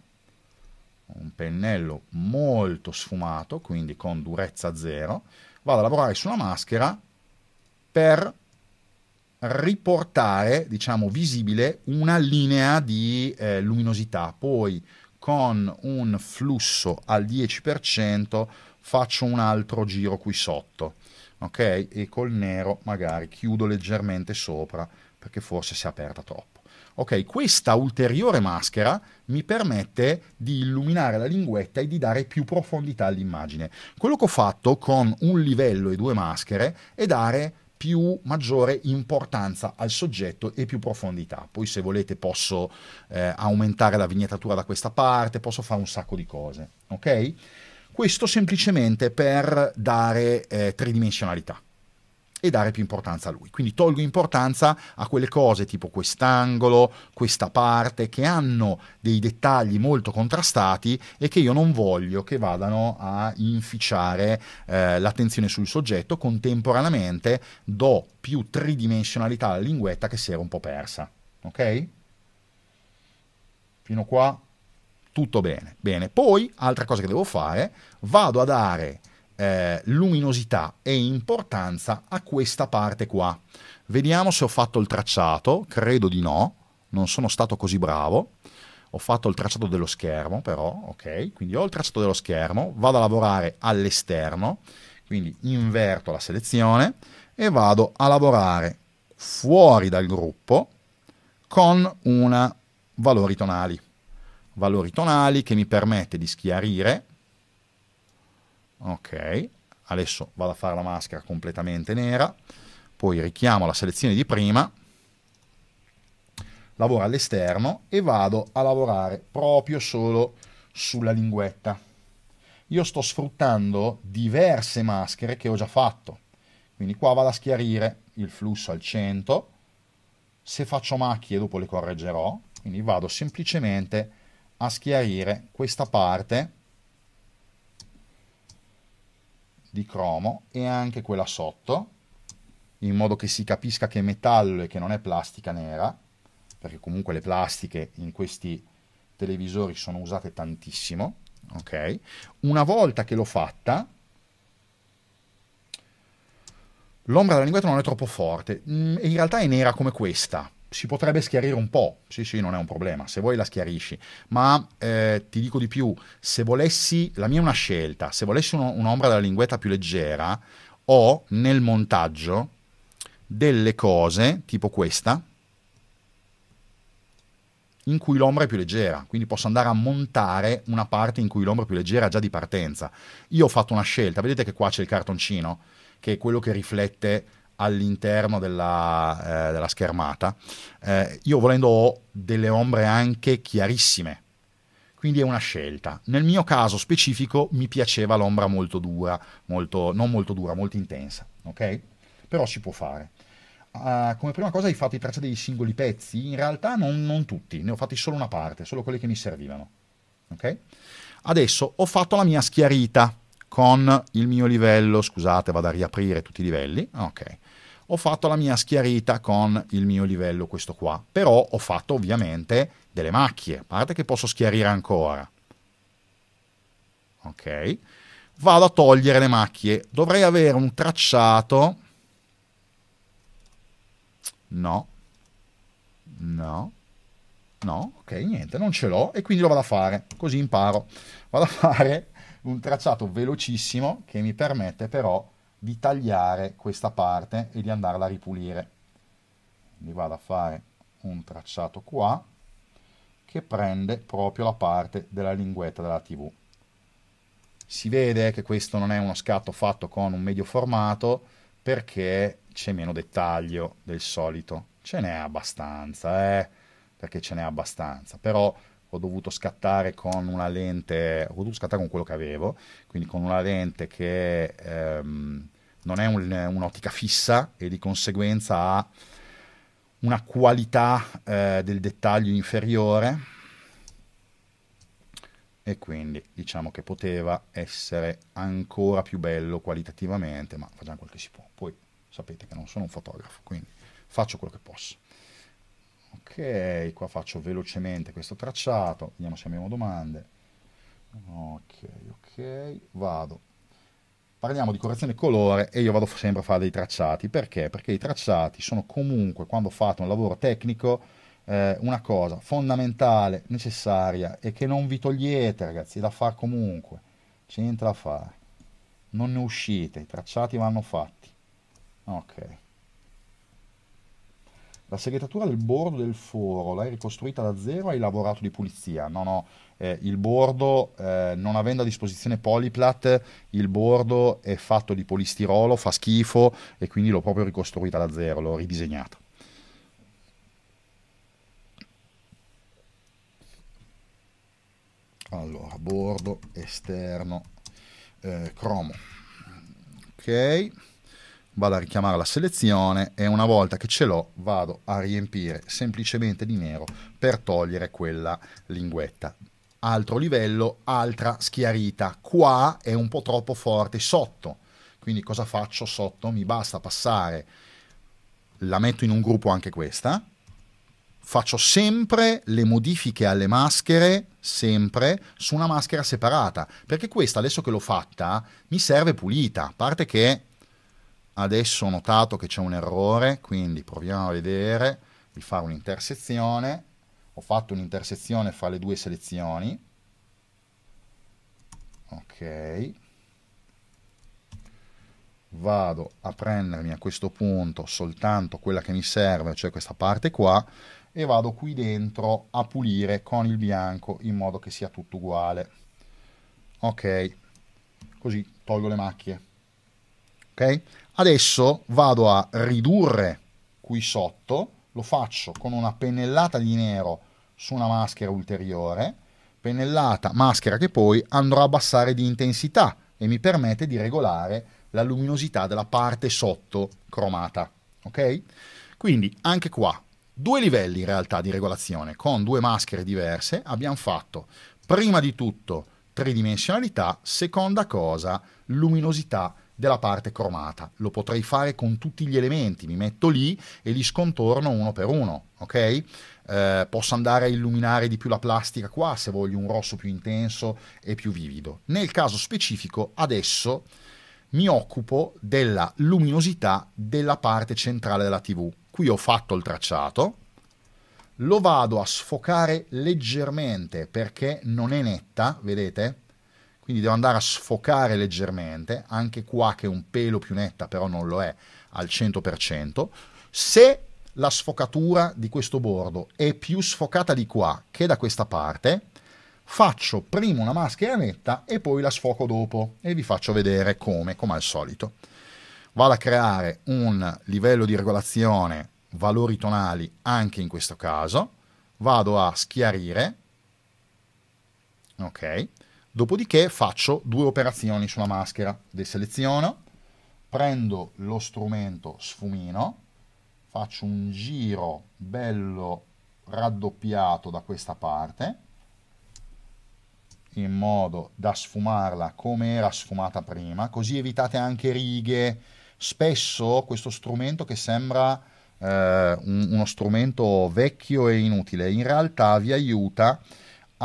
un pennello molto sfumato, quindi con durezza zero, vado a lavorare sulla maschera per riportare, diciamo, visibile una linea di eh, luminosità. Poi con un flusso al 10% faccio un altro giro qui sotto, ok? E col nero magari chiudo leggermente sopra perché forse si è aperta troppo. Ok, questa ulteriore maschera mi permette di illuminare la linguetta e di dare più profondità all'immagine. Quello che ho fatto con un livello e due maschere è dare più maggiore importanza al soggetto e più profondità. Poi se volete posso eh, aumentare la vignettatura da questa parte, posso fare un sacco di cose, ok? Questo semplicemente per dare eh, tridimensionalità e dare più importanza a lui. Quindi tolgo importanza a quelle cose tipo quest'angolo, questa parte, che hanno dei dettagli molto contrastati e che io non voglio che vadano a inficiare eh, l'attenzione sul soggetto, contemporaneamente do più tridimensionalità alla linguetta che si era un po' persa. Ok? Fino a qua tutto bene. Bene, poi, altra cosa che devo fare, vado a dare eh, luminosità e importanza a questa parte qua. Vediamo se ho fatto il tracciato, credo di no, non sono stato così bravo. Ho fatto il tracciato dello schermo però, ok? Quindi ho il tracciato dello schermo, vado a lavorare all'esterno, quindi inverto la selezione e vado a lavorare fuori dal gruppo con una valori tonali. Valori tonali che mi permette di schiarire ok, adesso vado a fare la maschera completamente nera, poi richiamo la selezione di prima, lavoro all'esterno e vado a lavorare proprio solo sulla linguetta. Io sto sfruttando diverse maschere che ho già fatto, quindi qua vado a schiarire il flusso al 100, se faccio macchie dopo le correggerò, quindi vado semplicemente a schiarire questa parte di cromo e anche quella sotto in modo che si capisca che è metallo e che non è plastica nera perché comunque le plastiche in questi televisori sono usate tantissimo ok una volta che l'ho fatta l'ombra della linguetta non è troppo forte mm, in realtà è nera come questa si potrebbe schiarire un po', sì sì non è un problema, se vuoi la schiarisci, ma eh, ti dico di più, se volessi, la mia è una scelta, se volessi uno, un'ombra della linguetta più leggera, ho nel montaggio delle cose tipo questa, in cui l'ombra è più leggera, quindi posso andare a montare una parte in cui l'ombra è più leggera già di partenza. Io ho fatto una scelta, vedete che qua c'è il cartoncino, che è quello che riflette all'interno della, eh, della schermata, eh, io volendo ho delle ombre anche chiarissime, quindi è una scelta. Nel mio caso specifico mi piaceva l'ombra molto dura, molto, non molto dura, molto intensa, ok? Però si può fare. Uh, come prima cosa hai fatto i tracce dei singoli pezzi, in realtà non, non tutti, ne ho fatti solo una parte, solo quelli che mi servivano, ok? Adesso ho fatto la mia schiarita, con il mio livello, scusate, vado a riaprire tutti i livelli, ok ho fatto la mia schiarita con il mio livello, questo qua, però ho fatto ovviamente delle macchie, a parte che posso schiarire ancora. Ok, vado a togliere le macchie, dovrei avere un tracciato, no, no, no, ok, niente, non ce l'ho e quindi lo vado a fare, così imparo, vado a fare un tracciato velocissimo che mi permette però di tagliare questa parte e di andarla a ripulire. Quindi vado a fare un tracciato qua che prende proprio la parte della linguetta della TV. Si vede che questo non è uno scatto fatto con un medio formato perché c'è meno dettaglio del solito. Ce n'è abbastanza, eh? Perché ce n'è abbastanza, però ho dovuto scattare con una lente, ho dovuto scattare con quello che avevo, quindi con una lente che ehm, non è un, un'ottica fissa e di conseguenza ha una qualità eh, del dettaglio inferiore e quindi diciamo che poteva essere ancora più bello qualitativamente, ma facciamo quel che si può. Poi sapete che non sono un fotografo, quindi faccio quello che posso. Ok, qua faccio velocemente questo tracciato, vediamo se abbiamo domande. Ok, ok, vado parliamo di correzione colore e io vado sempre a fare dei tracciati. Perché? Perché i tracciati sono comunque, quando fate un lavoro tecnico, eh, una cosa fondamentale, necessaria e che non vi togliete, ragazzi, da fare comunque. C'è niente da fare. Non ne uscite, i tracciati vanno fatti. Ok. La segretatura del bordo del foro l'hai ricostruita da zero hai lavorato di pulizia? No, no, eh, il bordo, eh, non avendo a disposizione Poliplat, il bordo è fatto di polistirolo, fa schifo e quindi l'ho proprio ricostruita da zero, l'ho ridisegnata. Allora, bordo esterno eh, cromo. Ok, vado a richiamare la selezione e una volta che ce l'ho vado a riempire semplicemente di nero per togliere quella linguetta altro livello, altra schiarita. Qua è un po' troppo forte sotto, quindi cosa faccio sotto? Mi basta passare, la metto in un gruppo anche questa, faccio sempre le modifiche alle maschere, sempre, su una maschera separata, perché questa adesso che l'ho fatta mi serve pulita, a parte che adesso ho notato che c'è un errore, quindi proviamo a vedere, di fare un'intersezione, ho fatto un'intersezione fra le due selezioni ok vado a prendermi a questo punto soltanto quella che mi serve cioè questa parte qua e vado qui dentro a pulire con il bianco in modo che sia tutto uguale ok così tolgo le macchie ok adesso vado a ridurre qui sotto lo faccio con una pennellata di nero su una maschera ulteriore, pennellata, maschera che poi andrò a abbassare di intensità e mi permette di regolare la luminosità della parte sotto cromata. Ok? Quindi anche qua due livelli in realtà di regolazione con due maschere diverse. Abbiamo fatto prima di tutto tridimensionalità, seconda cosa luminosità della parte cromata. Lo potrei fare con tutti gli elementi, mi metto lì e li scontorno uno per uno, ok? eh, posso andare a illuminare di più la plastica qua se voglio un rosso più intenso e più vivido. Nel caso specifico adesso mi occupo della luminosità della parte centrale della TV. Qui ho fatto il tracciato, lo vado a sfocare leggermente perché non è netta, vedete? Quindi devo andare a sfocare leggermente, anche qua che è un pelo più netta però non lo è al 100%. Se la sfocatura di questo bordo è più sfocata di qua che da questa parte, faccio prima una maschera netta e poi la sfoco dopo e vi faccio vedere come, come al solito. Vado a creare un livello di regolazione valori tonali anche in questo caso, vado a schiarire, ok, dopodiché faccio due operazioni sulla maschera, deseleziono, prendo lo strumento sfumino, faccio un giro bello raddoppiato da questa parte in modo da sfumarla come era sfumata prima così evitate anche righe spesso questo strumento che sembra eh, un, uno strumento vecchio e inutile in realtà vi aiuta a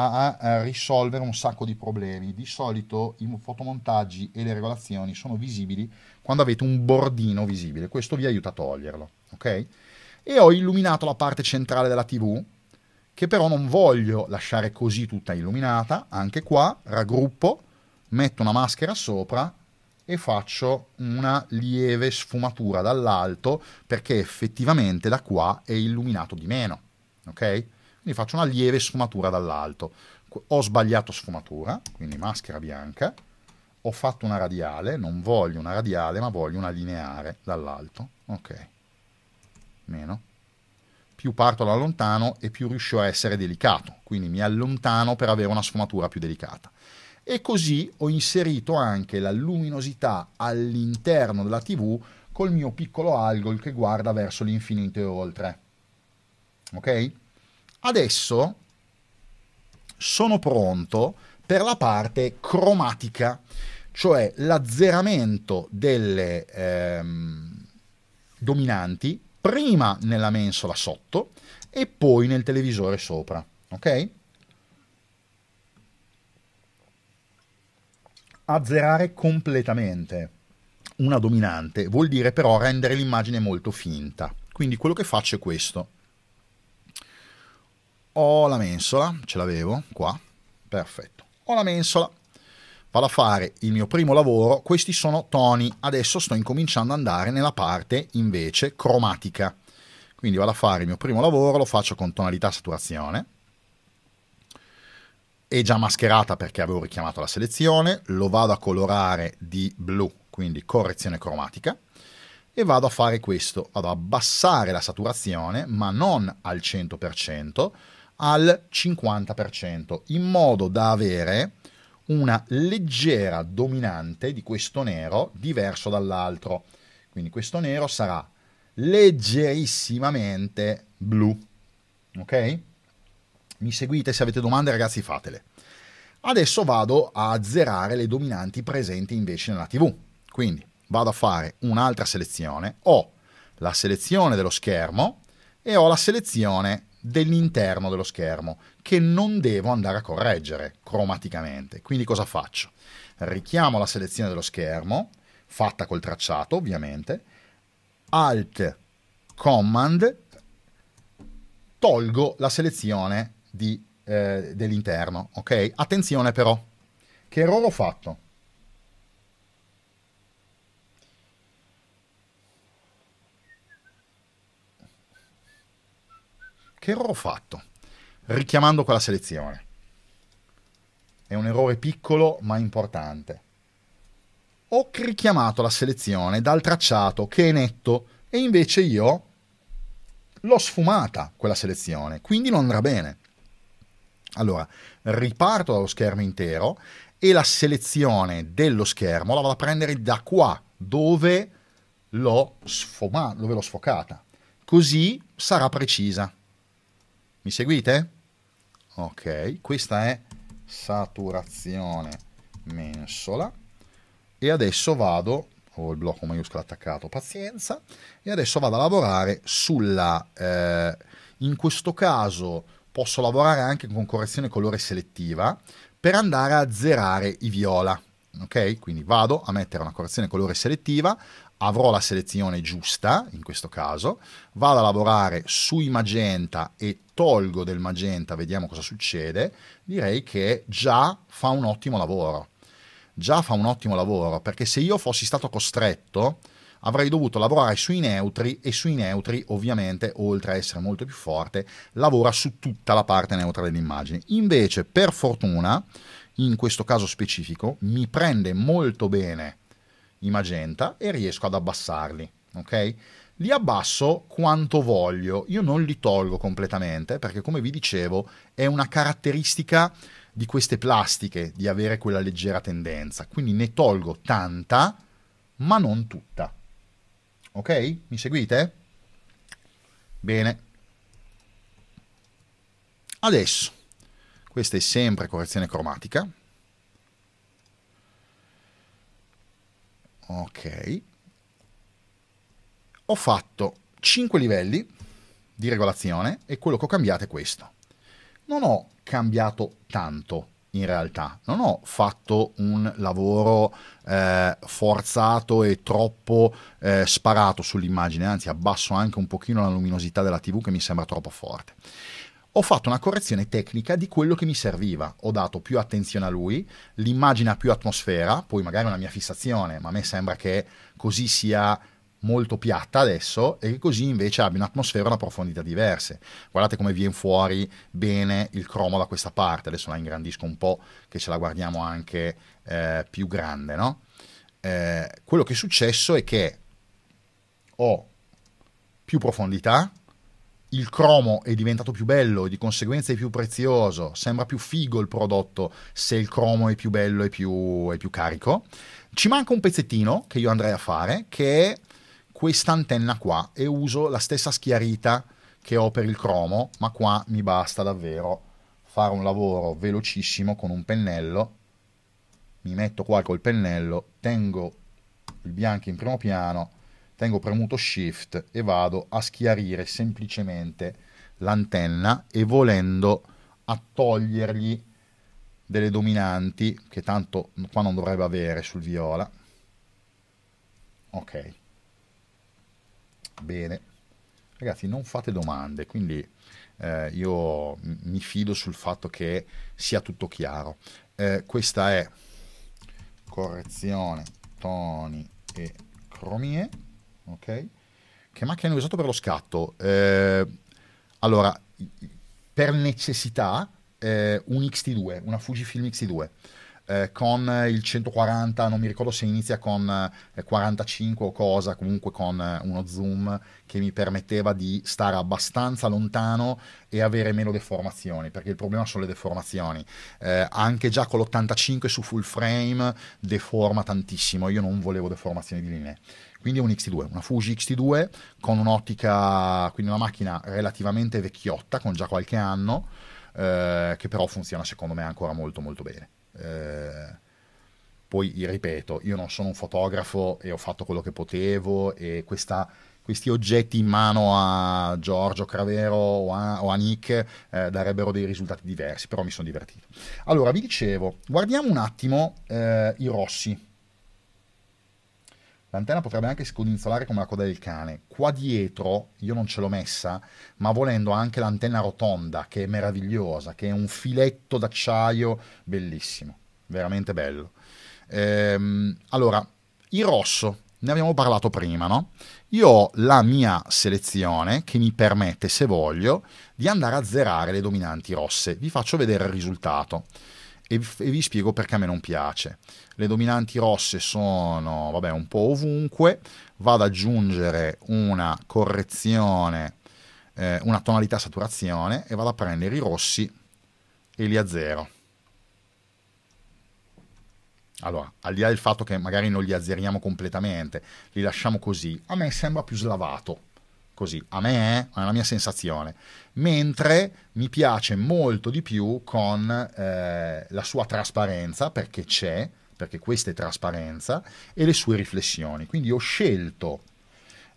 a, a risolvere un sacco di problemi. Di solito i fotomontaggi e le regolazioni sono visibili quando avete un bordino visibile, questo vi aiuta a toglierlo, ok? E ho illuminato la parte centrale della TV, che però non voglio lasciare così tutta illuminata, anche qua raggruppo, metto una maschera sopra e faccio una lieve sfumatura dall'alto perché effettivamente da qua è illuminato di meno, ok? quindi faccio una lieve sfumatura dall'alto. Ho sbagliato sfumatura, quindi maschera bianca, ho fatto una radiale, non voglio una radiale, ma voglio una lineare dall'alto. Ok, meno. Più parto da lontano e più riuscio a essere delicato, quindi mi allontano per avere una sfumatura più delicata. E così ho inserito anche la luminosità all'interno della TV col mio piccolo algol che guarda verso l'infinito e oltre. Ok? Adesso sono pronto per la parte cromatica, cioè l'azzeramento delle ehm, dominanti prima nella mensola sotto e poi nel televisore sopra, ok? Azzerare completamente una dominante vuol dire però rendere l'immagine molto finta. Quindi quello che faccio è questo ho la mensola, ce l'avevo qua, perfetto, ho la mensola, vado a fare il mio primo lavoro, questi sono toni, adesso sto incominciando ad andare nella parte invece cromatica, quindi vado a fare il mio primo lavoro, lo faccio con tonalità saturazione, è già mascherata perché avevo richiamato la selezione, lo vado a colorare di blu, quindi correzione cromatica, e vado a fare questo, vado ad abbassare la saturazione, ma non al 100%, al 50%, in modo da avere una leggera dominante di questo nero diverso dall'altro. Quindi questo nero sarà leggerissimamente blu. Ok? Mi seguite, se avete domande ragazzi fatele. Adesso vado a azzerare le dominanti presenti invece nella TV. Quindi vado a fare un'altra selezione, ho la selezione dello schermo e ho la selezione dell'interno dello schermo che non devo andare a correggere cromaticamente. Quindi cosa faccio? Richiamo la selezione dello schermo, fatta col tracciato ovviamente, Alt Command, tolgo la selezione eh, dell'interno, ok? Attenzione però, che errore ho fatto? errore ho fatto? Richiamando quella selezione. È un errore piccolo ma importante. Ho richiamato la selezione dal tracciato che è netto e invece io l'ho sfumata quella selezione, quindi non andrà bene. Allora, riparto dallo schermo intero e la selezione dello schermo la vado a prendere da qua, dove l'ho, dove l'ho sfocata. Così sarà precisa. Mi seguite? Ok, questa è saturazione mensola. E adesso vado, ho il blocco maiuscolo attaccato, pazienza, e adesso vado a lavorare sulla, eh, in questo caso posso lavorare anche con correzione colore selettiva per andare a zerare i viola. Ok, quindi vado a mettere una correzione colore selettiva, avrò la selezione giusta, in questo caso, vado a lavorare sui magenta e tolgo del magenta, vediamo cosa succede, direi che già fa un ottimo lavoro. Già fa un ottimo lavoro, perché se io fossi stato costretto avrei dovuto lavorare sui neutri e sui neutri ovviamente, oltre a essere molto più forte, lavora su tutta la parte neutra dell'immagine. Invece, per fortuna, in questo caso specifico, mi prende molto bene i magenta e riesco ad abbassarli, ok? Li abbasso quanto voglio, io non li tolgo completamente perché come vi dicevo è una caratteristica di queste plastiche di avere quella leggera tendenza, quindi ne tolgo tanta ma non tutta. Ok? Mi seguite? Bene. Adesso, questa è sempre correzione cromatica, Ok. Ho fatto 5 livelli di regolazione e quello che ho cambiato è questo. Non ho cambiato tanto in realtà, non ho fatto un lavoro eh, forzato e troppo eh, sparato sull'immagine, anzi abbasso anche un pochino la luminosità della TV che mi sembra troppo forte ho fatto una correzione tecnica di quello che mi serviva. Ho dato più attenzione a lui, l'immagine ha più atmosfera, poi magari è una mia fissazione, ma a me sembra che così sia molto piatta adesso e che così invece abbia un'atmosfera e una profondità diverse. Guardate come viene fuori bene il cromo da questa parte, adesso la ingrandisco un po' che ce la guardiamo anche eh, più grande, no? eh, quello che è successo è che ho più profondità, il cromo è diventato più bello e di conseguenza è più prezioso, sembra più figo il prodotto se il cromo è più bello e più, è più carico. Ci manca un pezzettino che io andrei a fare, che è questa antenna qua, e uso la stessa schiarita che ho per il cromo, ma qua mi basta davvero fare un lavoro velocissimo con un pennello. Mi metto qua col pennello, tengo il bianco in primo piano, tengo premuto Shift e vado a schiarire semplicemente l'antenna e volendo a togliergli delle dominanti che tanto qua non dovrebbe avere sul viola. Ok. Bene. Ragazzi, non fate domande, quindi eh, io mi fido sul fatto che sia tutto chiaro. Eh, questa è correzione toni e cromie ok? Che macchina hai usato per lo scatto? Eh, allora, per necessità, eh, un XT2, una Fujifilm XT2 eh, con il 140, non mi ricordo se inizia con 45 eh, o cosa, comunque con eh, uno zoom che mi permetteva di stare abbastanza lontano e avere meno deformazioni, perché il problema sono le deformazioni. Eh, anche già con l'85 su full frame deforma tantissimo, io non volevo deformazioni di linee. Quindi è un XT2, una Fuji XT2 con un'ottica, quindi una macchina relativamente vecchiotta, con già qualche anno, eh, che però funziona secondo me ancora molto molto bene. Eh, poi ripeto, io non sono un fotografo e ho fatto quello che potevo e questa, questi oggetti in mano a Giorgio Cravero o a, o a Nick eh, darebbero dei risultati diversi, però mi sono divertito. Allora, vi dicevo, guardiamo un attimo eh, i rossi. L'antenna potrebbe anche scodinzolare come la coda del cane. Qua dietro, io non ce l'ho messa, ma volendo anche l'antenna rotonda, che è meravigliosa, che è un filetto d'acciaio bellissimo, veramente bello. Ehm, allora, il rosso, ne abbiamo parlato prima, no? Io ho la mia selezione che mi permette, se voglio, di andare a zerare le dominanti rosse. Vi faccio vedere il risultato e vi spiego perché a me non piace. Le dominanti rosse sono vabbè, un po' ovunque, vado ad aggiungere una correzione, eh, una tonalità saturazione e vado a prendere i rossi e li azzero. Allora, al di là del fatto che magari non li azzeriamo completamente, li lasciamo così, a me sembra più slavato così, a me è la mia sensazione, mentre mi piace molto di più con eh, la sua trasparenza, perché c'è, perché questa è trasparenza, e le sue riflessioni. Quindi ho scelto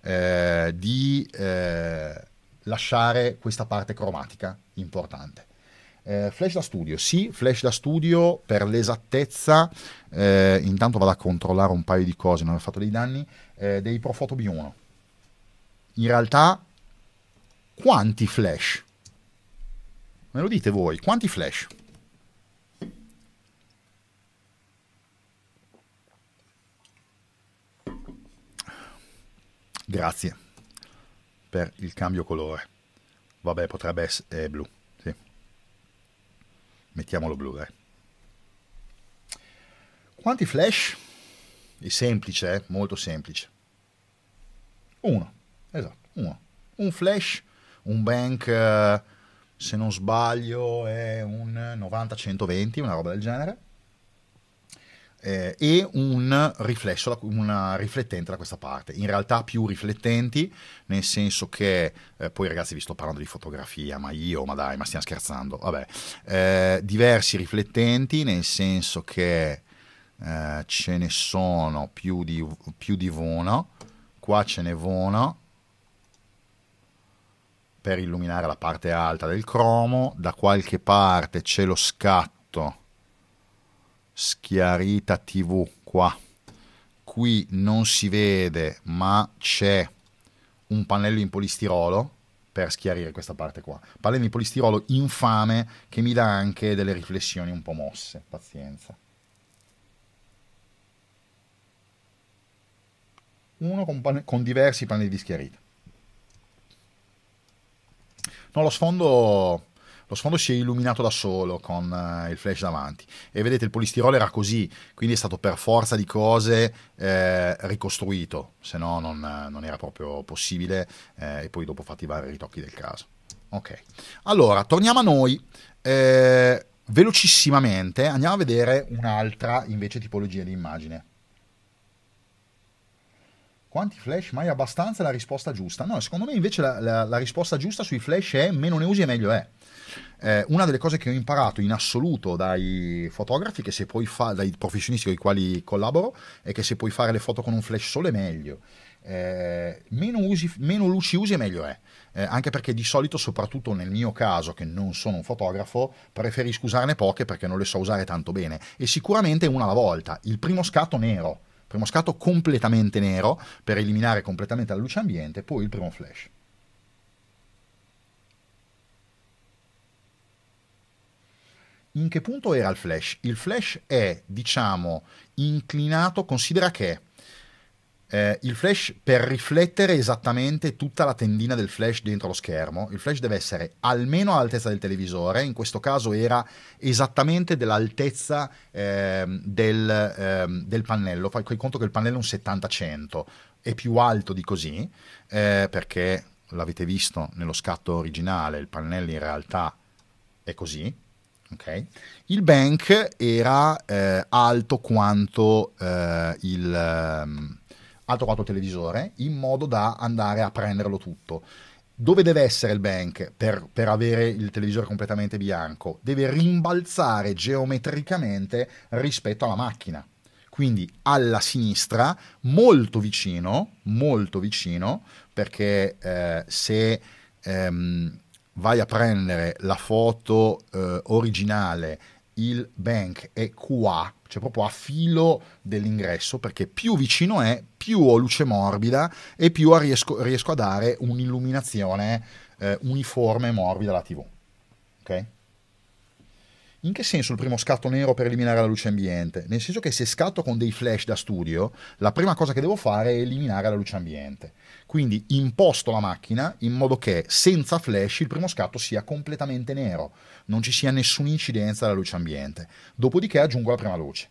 eh, di eh, lasciare questa parte cromatica importante. Eh, flash da studio, sì, flash da studio per l'esattezza, eh, intanto vado a controllare un paio di cose, non ho fatto dei danni, eh, dei Profoto B1 in realtà quanti flash? Me lo dite voi, quanti flash? Grazie per il cambio colore. Vabbè, potrebbe essere eh, blu, sì. Mettiamolo blu, dai. Quanti flash? È semplice, eh? molto semplice. Uno. Esatto, uno. Un flash, un bank, eh, se non sbaglio, è un 90-120, una roba del genere. Eh, e un riflesso, una riflettente da questa parte. In realtà più riflettenti, nel senso che, eh, poi ragazzi vi sto parlando di fotografia, ma io, ma dai, ma stiamo scherzando, vabbè. Eh, diversi riflettenti, nel senso che eh, ce ne sono più di, più di uno, qua ce ne uno, per illuminare la parte alta del cromo, da qualche parte c'è lo scatto schiarita TV qua. Qui non si vede, ma c'è un pannello in polistirolo per schiarire questa parte qua. Pannello in polistirolo infame che mi dà anche delle riflessioni un po' mosse, pazienza. Uno con, con diversi pannelli di schiarita. No, lo sfondo, lo sfondo si è illuminato da solo con uh, il flash davanti e vedete il polistirolo era così, quindi è stato per forza di cose eh, ricostruito, se no non, non era proprio possibile eh, e poi dopo fatti i vari ritocchi del caso. Ok, allora torniamo a noi. Eh, velocissimamente andiamo a vedere un'altra invece tipologia di immagine quanti flash mai abbastanza la risposta giusta. No, secondo me invece la, la, la risposta giusta sui flash è meno ne usi e meglio è. Eh, una delle cose che ho imparato in assoluto dai fotografi, fa, dai professionisti con i quali collaboro, è che se puoi fare le foto con un flash solo è meglio. Eh, meno, usi, meno, luci usi meglio è eh, anche perché di solito soprattutto nel mio caso che non sono un fotografo preferisco usarne poche perché non le so usare tanto bene e sicuramente una alla volta il primo scatto nero primo scatto completamente nero per eliminare completamente la luce ambiente, poi il primo flash. In che punto era il flash? Il flash è, diciamo, inclinato, considera che eh, il flash per riflettere esattamente tutta la tendina del flash dentro lo schermo, il flash deve essere almeno all'altezza del televisore, in questo caso era esattamente dell'altezza eh, del, eh, del, pannello, fai conto che il pannello è un 70-100, è più alto di così, eh, perché l'avete visto nello scatto originale, il pannello in realtà è così, Okay. Il bank era eh, alto quanto eh, il, ehm, quanto trovato televisore in modo da andare a prenderlo tutto. Dove deve essere il bank per, per avere il televisore completamente bianco? Deve rimbalzare geometricamente rispetto alla macchina. Quindi alla sinistra, molto vicino, molto vicino, perché eh, se ehm, vai a prendere la foto eh, originale il bank è qua, cioè proprio a filo dell'ingresso, perché più vicino è, più ho luce morbida e più riesco, riesco a dare un'illuminazione eh, uniforme e morbida alla TV. Ok? In che senso il primo scatto nero per eliminare la luce ambiente? Nel senso che se scatto con dei flash da studio, la prima cosa che devo fare è eliminare la luce ambiente. Quindi imposto la macchina in modo che senza flash il primo scatto sia completamente nero, non ci sia nessuna incidenza della luce ambiente. Dopodiché aggiungo la prima luce.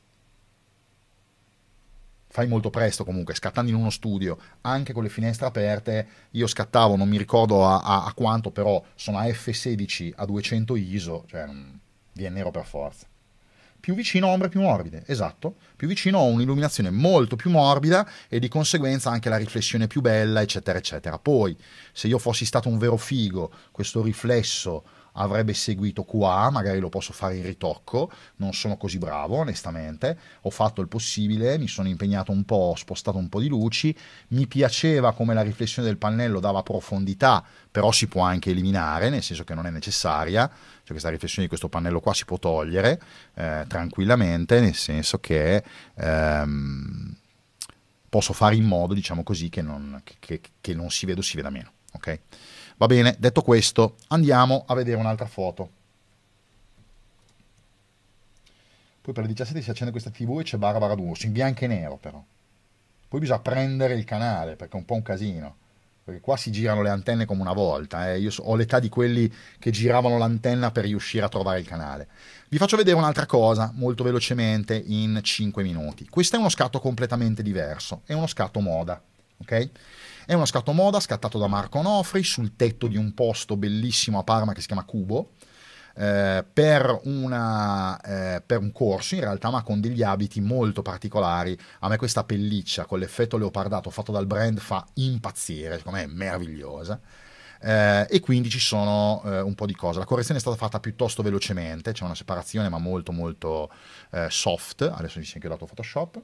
Fai molto presto comunque, scattando in uno studio, anche con le finestre aperte, io scattavo, non mi ricordo a, a, a quanto, però sono a F16 a 200 ISO, cioè... Non mm, vi è nero per forza. Più vicino a ombre più morbide, esatto, più vicino a un'illuminazione molto più morbida e di conseguenza anche la riflessione più bella, eccetera, eccetera. Poi, se io fossi stato un vero figo, questo riflesso avrebbe seguito qua, magari lo posso fare in ritocco, non sono così bravo onestamente, ho fatto il possibile, mi sono impegnato un po', ho spostato un po' di luci, mi piaceva come la riflessione del pannello dava profondità, però si può anche eliminare, nel senso che non è necessaria, cioè questa riflessione di questo pannello qua si può togliere eh, tranquillamente, nel senso che... Ehm, posso fare in modo, diciamo così, che non, che, che, che non si vedo, si veda meno. Okay? Va bene, detto questo, andiamo a vedere un'altra foto. Poi per le 17 si accende questa TV e c'è Barbara D'Urso, in bianco e nero però. Poi bisogna prendere il canale, perché è un po' un casino. Perché qua si girano le antenne come una volta. Eh. Io ho l'età di quelli che giravano l'antenna per riuscire a trovare il canale. Vi faccio vedere un'altra cosa, molto velocemente, in 5 minuti. Questo è uno scatto completamente diverso. È uno scatto moda, ok? È uno scatto moda scattato da Marco Onofri sul tetto di un posto bellissimo a Parma che si chiama Cubo. Eh, per, una, eh, per, un corso in realtà ma con degli abiti molto particolari a me questa pelliccia con l'effetto leopardato fatto dal brand fa impazzire secondo me è meravigliosa eh, e quindi ci sono eh, un po' di cose la correzione è stata fatta piuttosto velocemente c'è una separazione ma molto molto eh, soft adesso vi si è dato Photoshop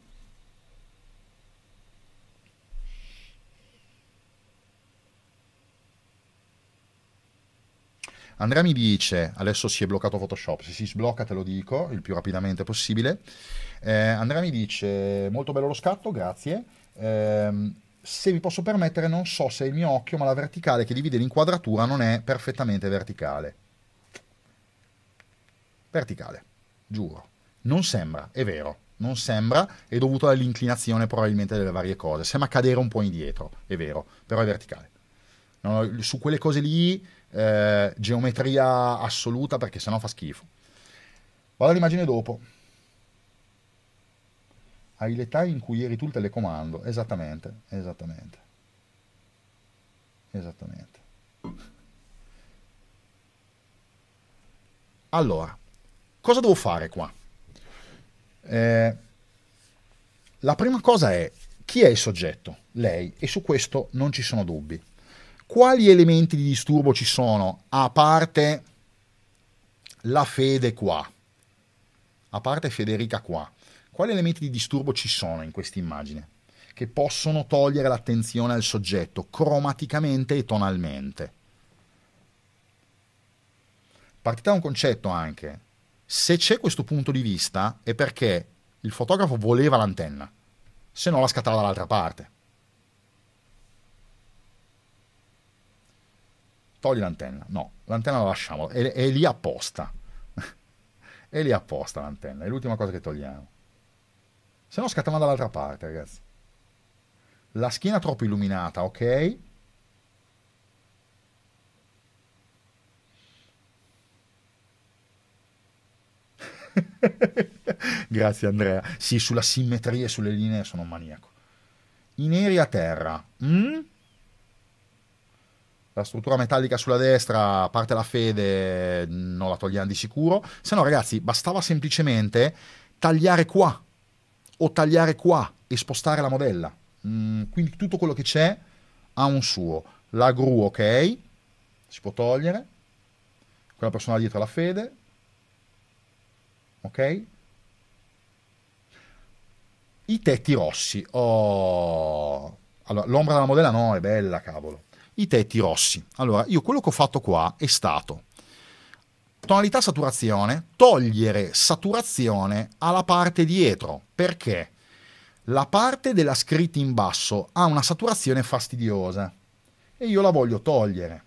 Andrea mi dice, adesso si è bloccato Photoshop, se si sblocca te lo dico il più rapidamente possibile. Eh, Andrea mi dice, molto bello lo scatto, grazie. Eh, se vi posso permettere, non so se è il mio occhio, ma la verticale che divide l'inquadratura non è perfettamente verticale. Verticale, giuro. Non sembra, è vero, non sembra, è dovuto all'inclinazione probabilmente delle varie cose. Sembra cadere un po' indietro, è vero, però è verticale. No, su quelle cose lì eh, geometria assoluta perché sennò fa schifo. Vado all'immagine dopo. Hai l'età in cui eri tu il telecomando, esattamente, esattamente. Esattamente. Allora, cosa devo fare qua? Eh, la prima cosa è chi è il soggetto? Lei, e su questo non ci sono dubbi quali elementi di disturbo ci sono, a parte la fede qua, a parte Federica qua, quali elementi di disturbo ci sono in questa immagine? che possono togliere l'attenzione al soggetto cromaticamente e tonalmente. Partite da un concetto anche. Se c'è questo punto di vista è perché il fotografo voleva l'antenna, se no la scattava dall'altra parte. togli l'antenna. No, l'antenna la lasciamo, è, è lì apposta. è lì apposta l'antenna, è l'ultima cosa che togliamo. Se no scattiamo dall'altra parte, ragazzi. La schiena troppo illuminata, ok? Grazie Andrea. Sì, sulla simmetria e sulle linee sono un maniaco. I neri a terra. Mm? la struttura metallica sulla destra, parte la fede, non la togliamo di sicuro. Se no, ragazzi, bastava semplicemente tagliare qua o tagliare qua e spostare la modella. Mm, quindi tutto quello che c'è ha un suo. La gru, ok, si può togliere. Quella persona dietro la fede, ok? I tetti rossi. Oh. Allora, l'ombra della modella no, è bella, cavolo i tetti rossi. Allora, io quello che ho fatto qua è stato tonalità saturazione, togliere saturazione alla parte dietro, perché la parte della scritta in basso ha una saturazione fastidiosa e io la voglio togliere.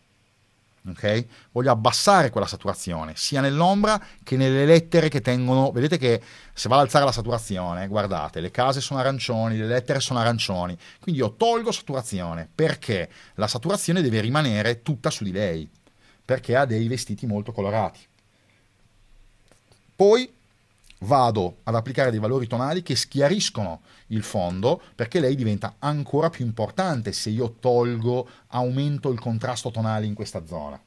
Okay? Voglio abbassare quella saturazione, sia nell'ombra che nelle lettere che tengono. Vedete che se va ad alzare la saturazione, guardate, le case sono arancioni, le lettere sono arancioni. Quindi io tolgo saturazione perché la saturazione deve rimanere tutta su di lei, perché ha dei vestiti molto colorati. Poi vado ad applicare dei valori tonali che schiariscono il fondo perché lei diventa ancora più importante se io tolgo, aumento il contrasto tonale in questa zona.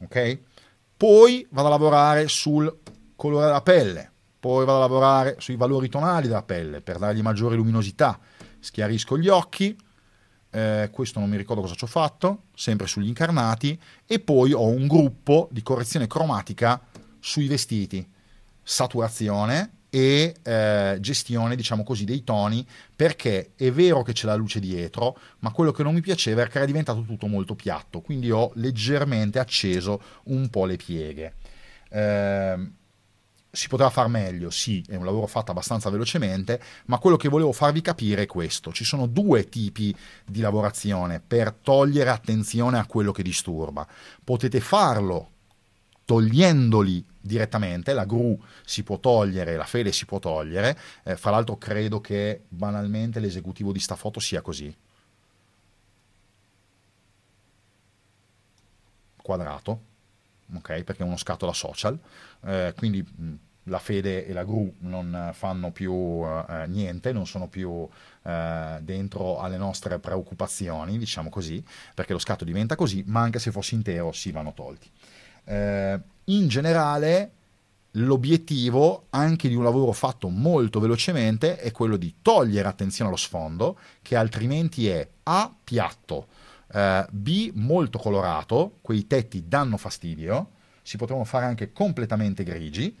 Ok? Poi vado a lavorare sul colore della pelle, poi vado a lavorare sui valori tonali della pelle per dargli maggiore luminosità. Schiarisco gli occhi, eh, questo non mi ricordo cosa ci ho fatto, sempre sugli incarnati, e poi ho un gruppo di correzione cromatica sui vestiti, saturazione e eh, gestione, diciamo così, dei toni, perché è vero che c'è la luce dietro, ma quello che non mi piaceva era che era diventato tutto molto piatto, quindi ho leggermente acceso un po' le pieghe. Eh, si poteva far meglio, sì, è un lavoro fatto abbastanza velocemente, ma quello che volevo farvi capire è questo. Ci sono due tipi di lavorazione per togliere attenzione a quello che disturba. Potete farlo togliendoli direttamente, la gru si può togliere, la fede si può togliere, eh, fra l'altro credo che banalmente l'esecutivo di sta foto sia così. Quadrato, ok? Perché è uno scatola social, eh, quindi la fede e la gru non fanno più eh, niente, non sono più eh, dentro alle nostre preoccupazioni, diciamo così, perché lo scatto diventa così, ma anche se fosse intero si vanno tolti eh, in generale l'obiettivo anche di un lavoro fatto molto velocemente è quello di togliere attenzione allo sfondo che altrimenti è A piatto, eh, B molto colorato, quei tetti danno fastidio, si potevano fare anche completamente grigi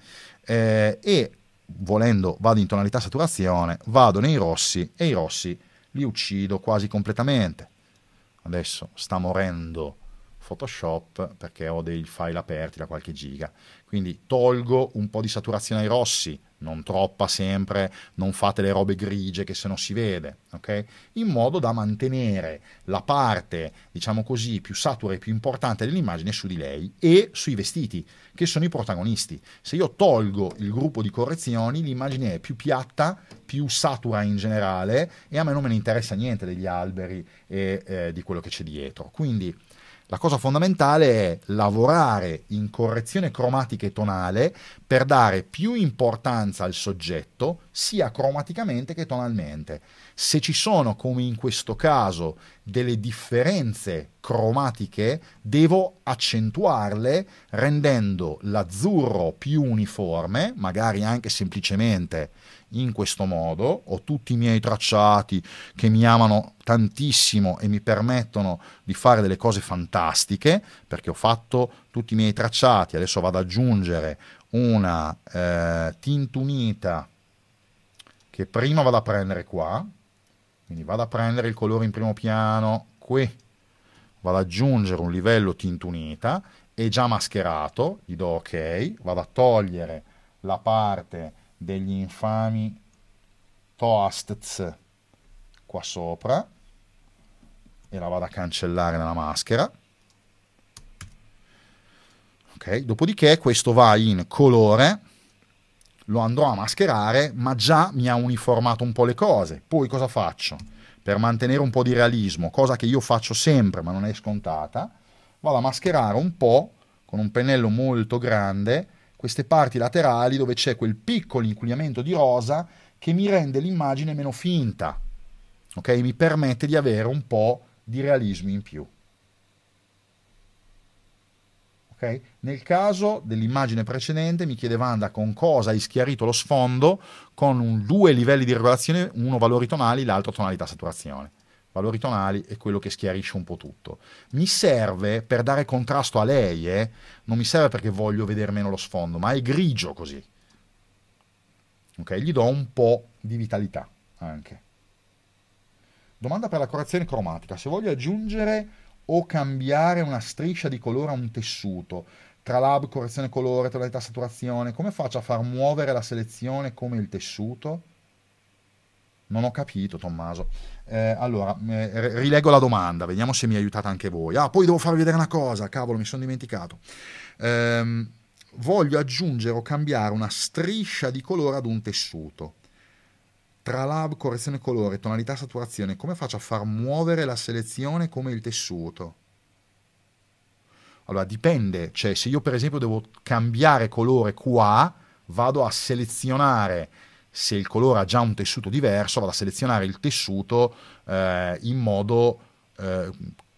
eh, e volendo vado in tonalità saturazione, vado nei rossi e i rossi li uccido quasi completamente. Adesso sta morendo Photoshop perché ho dei file aperti da qualche giga. Quindi tolgo un po' di saturazione ai rossi, non troppa sempre, non fate le robe grigie che se no si vede, ok? In modo da mantenere la parte, diciamo così, più satura e più importante dell'immagine su di lei e sui vestiti, che sono i protagonisti. Se io tolgo il gruppo di correzioni, l'immagine è più piatta, più satura in generale e a me non me ne interessa niente degli alberi e eh, di quello che c'è dietro. Quindi la cosa fondamentale è lavorare in correzione cromatica e tonale per dare più importanza al soggetto sia cromaticamente che tonalmente. Se ci sono, come in questo caso, delle differenze cromatiche, devo accentuarle rendendo l'azzurro più uniforme, magari anche semplicemente in questo modo, ho tutti i miei tracciati che mi amano tantissimo e mi permettono di fare delle cose fantastiche, perché ho fatto tutti i miei tracciati, adesso vado ad aggiungere una eh, tintunita che prima vado a prendere qua, quindi vado a prendere il colore in primo piano qui, vado ad aggiungere un livello tintunita, è già mascherato, gli do ok, vado a togliere la parte degli infami toasts qua sopra e la vado a cancellare nella maschera. Okay. Dopodiché questo va in colore, lo andrò a mascherare, ma già mi ha uniformato un po' le cose. Poi cosa faccio? Per mantenere un po' di realismo, cosa che io faccio sempre, ma non è scontata, vado a mascherare un po' con un pennello molto grande queste parti laterali dove c'è quel piccolo inquinamento di rosa che mi rende l'immagine meno finta, ok? Mi permette di avere un po' di realismo in più. Okay? Nel caso dell'immagine precedente mi chiede Vanda con cosa hai schiarito lo sfondo con due livelli di regolazione, uno valori tonali, l'altro tonalità saturazione valori tonali è quello che schiarisce un po' tutto. Mi serve per dare contrasto a lei, eh? non mi serve perché voglio vedere meno lo sfondo, ma è grigio così. Ok, gli do un po' di vitalità anche. Domanda per la correzione cromatica. Se voglio aggiungere o cambiare una striscia di colore a un tessuto, tra lab, correzione colore, tonalità, saturazione, come faccio a far muovere la selezione come il tessuto? Non ho capito, Tommaso. Eh, allora, mm, eh, rilego la domanda, vediamo se mi aiutate anche voi. Ah, poi devo farvi vedere una cosa, cavolo, mi sono dimenticato. Ehm, voglio aggiungere o cambiare una striscia di colore ad un tessuto. Tra lab, correzione colore, tonalità, saturazione, come faccio a far muovere la selezione come il tessuto? Allora, dipende, cioè se io per esempio devo cambiare colore qua, vado a selezionare se il colore ha già un tessuto diverso, vado a selezionare il tessuto eh, in modo eh,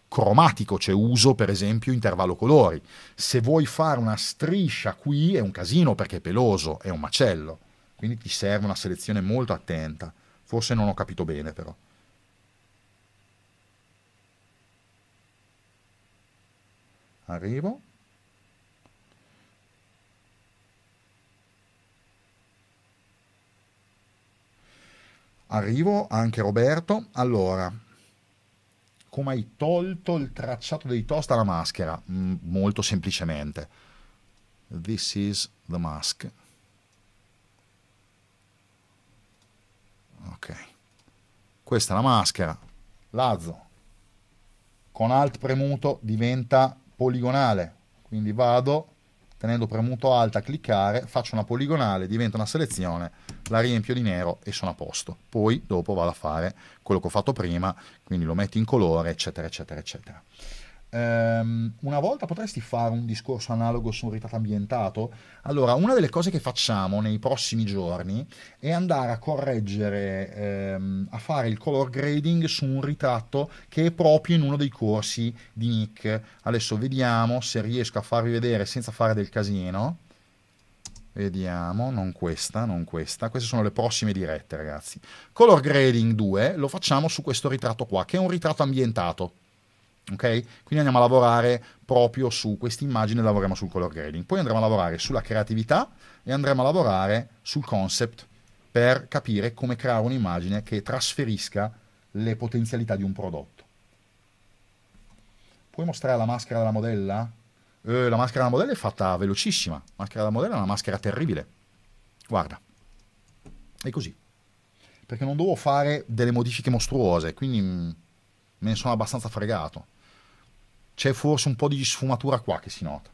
cromatico, cioè uso per esempio intervallo colori. Se vuoi fare una striscia qui è un casino perché è peloso, è un macello, quindi ti serve una selezione molto attenta. Forse non ho capito bene però. Arrivo. Arrivo anche Roberto. Allora, come hai tolto il tracciato dei toast alla maschera? Mm, molto semplicemente. This is the mask. Ok. Questa è la maschera. Lazzo. Con alt premuto diventa poligonale. Quindi vado tenendo premuto alta, cliccare, faccio una poligonale, diventa una selezione, la riempio di nero e sono a posto. Poi dopo vado a fare quello che ho fatto prima, quindi lo metto in colore, eccetera, eccetera, eccetera. Um, una volta potresti fare un discorso analogo su un ritratto ambientato? Allora, una delle cose che facciamo nei prossimi giorni è andare a correggere, um, a fare il color grading su un ritratto che è proprio in uno dei corsi di Nick. Adesso vediamo se riesco a farvi vedere senza fare del casino. Vediamo, non questa, non questa. Queste sono le prossime dirette, ragazzi. Color grading 2 lo facciamo su questo ritratto qua, che è un ritratto ambientato Okay? Quindi andiamo a lavorare proprio su questa immagine, lavoriamo sul color grading. Poi andremo a lavorare sulla creatività e andremo a lavorare sul concept per capire come creare un'immagine che trasferisca le potenzialità di un prodotto. Puoi mostrare la maschera della modella? Eh, la maschera della modella è fatta velocissima. La maschera della modella è una maschera terribile. Guarda. È così. Perché non devo fare delle modifiche mostruose, quindi mm, me ne sono abbastanza fregato. C'è forse un po' di sfumatura qua che si nota.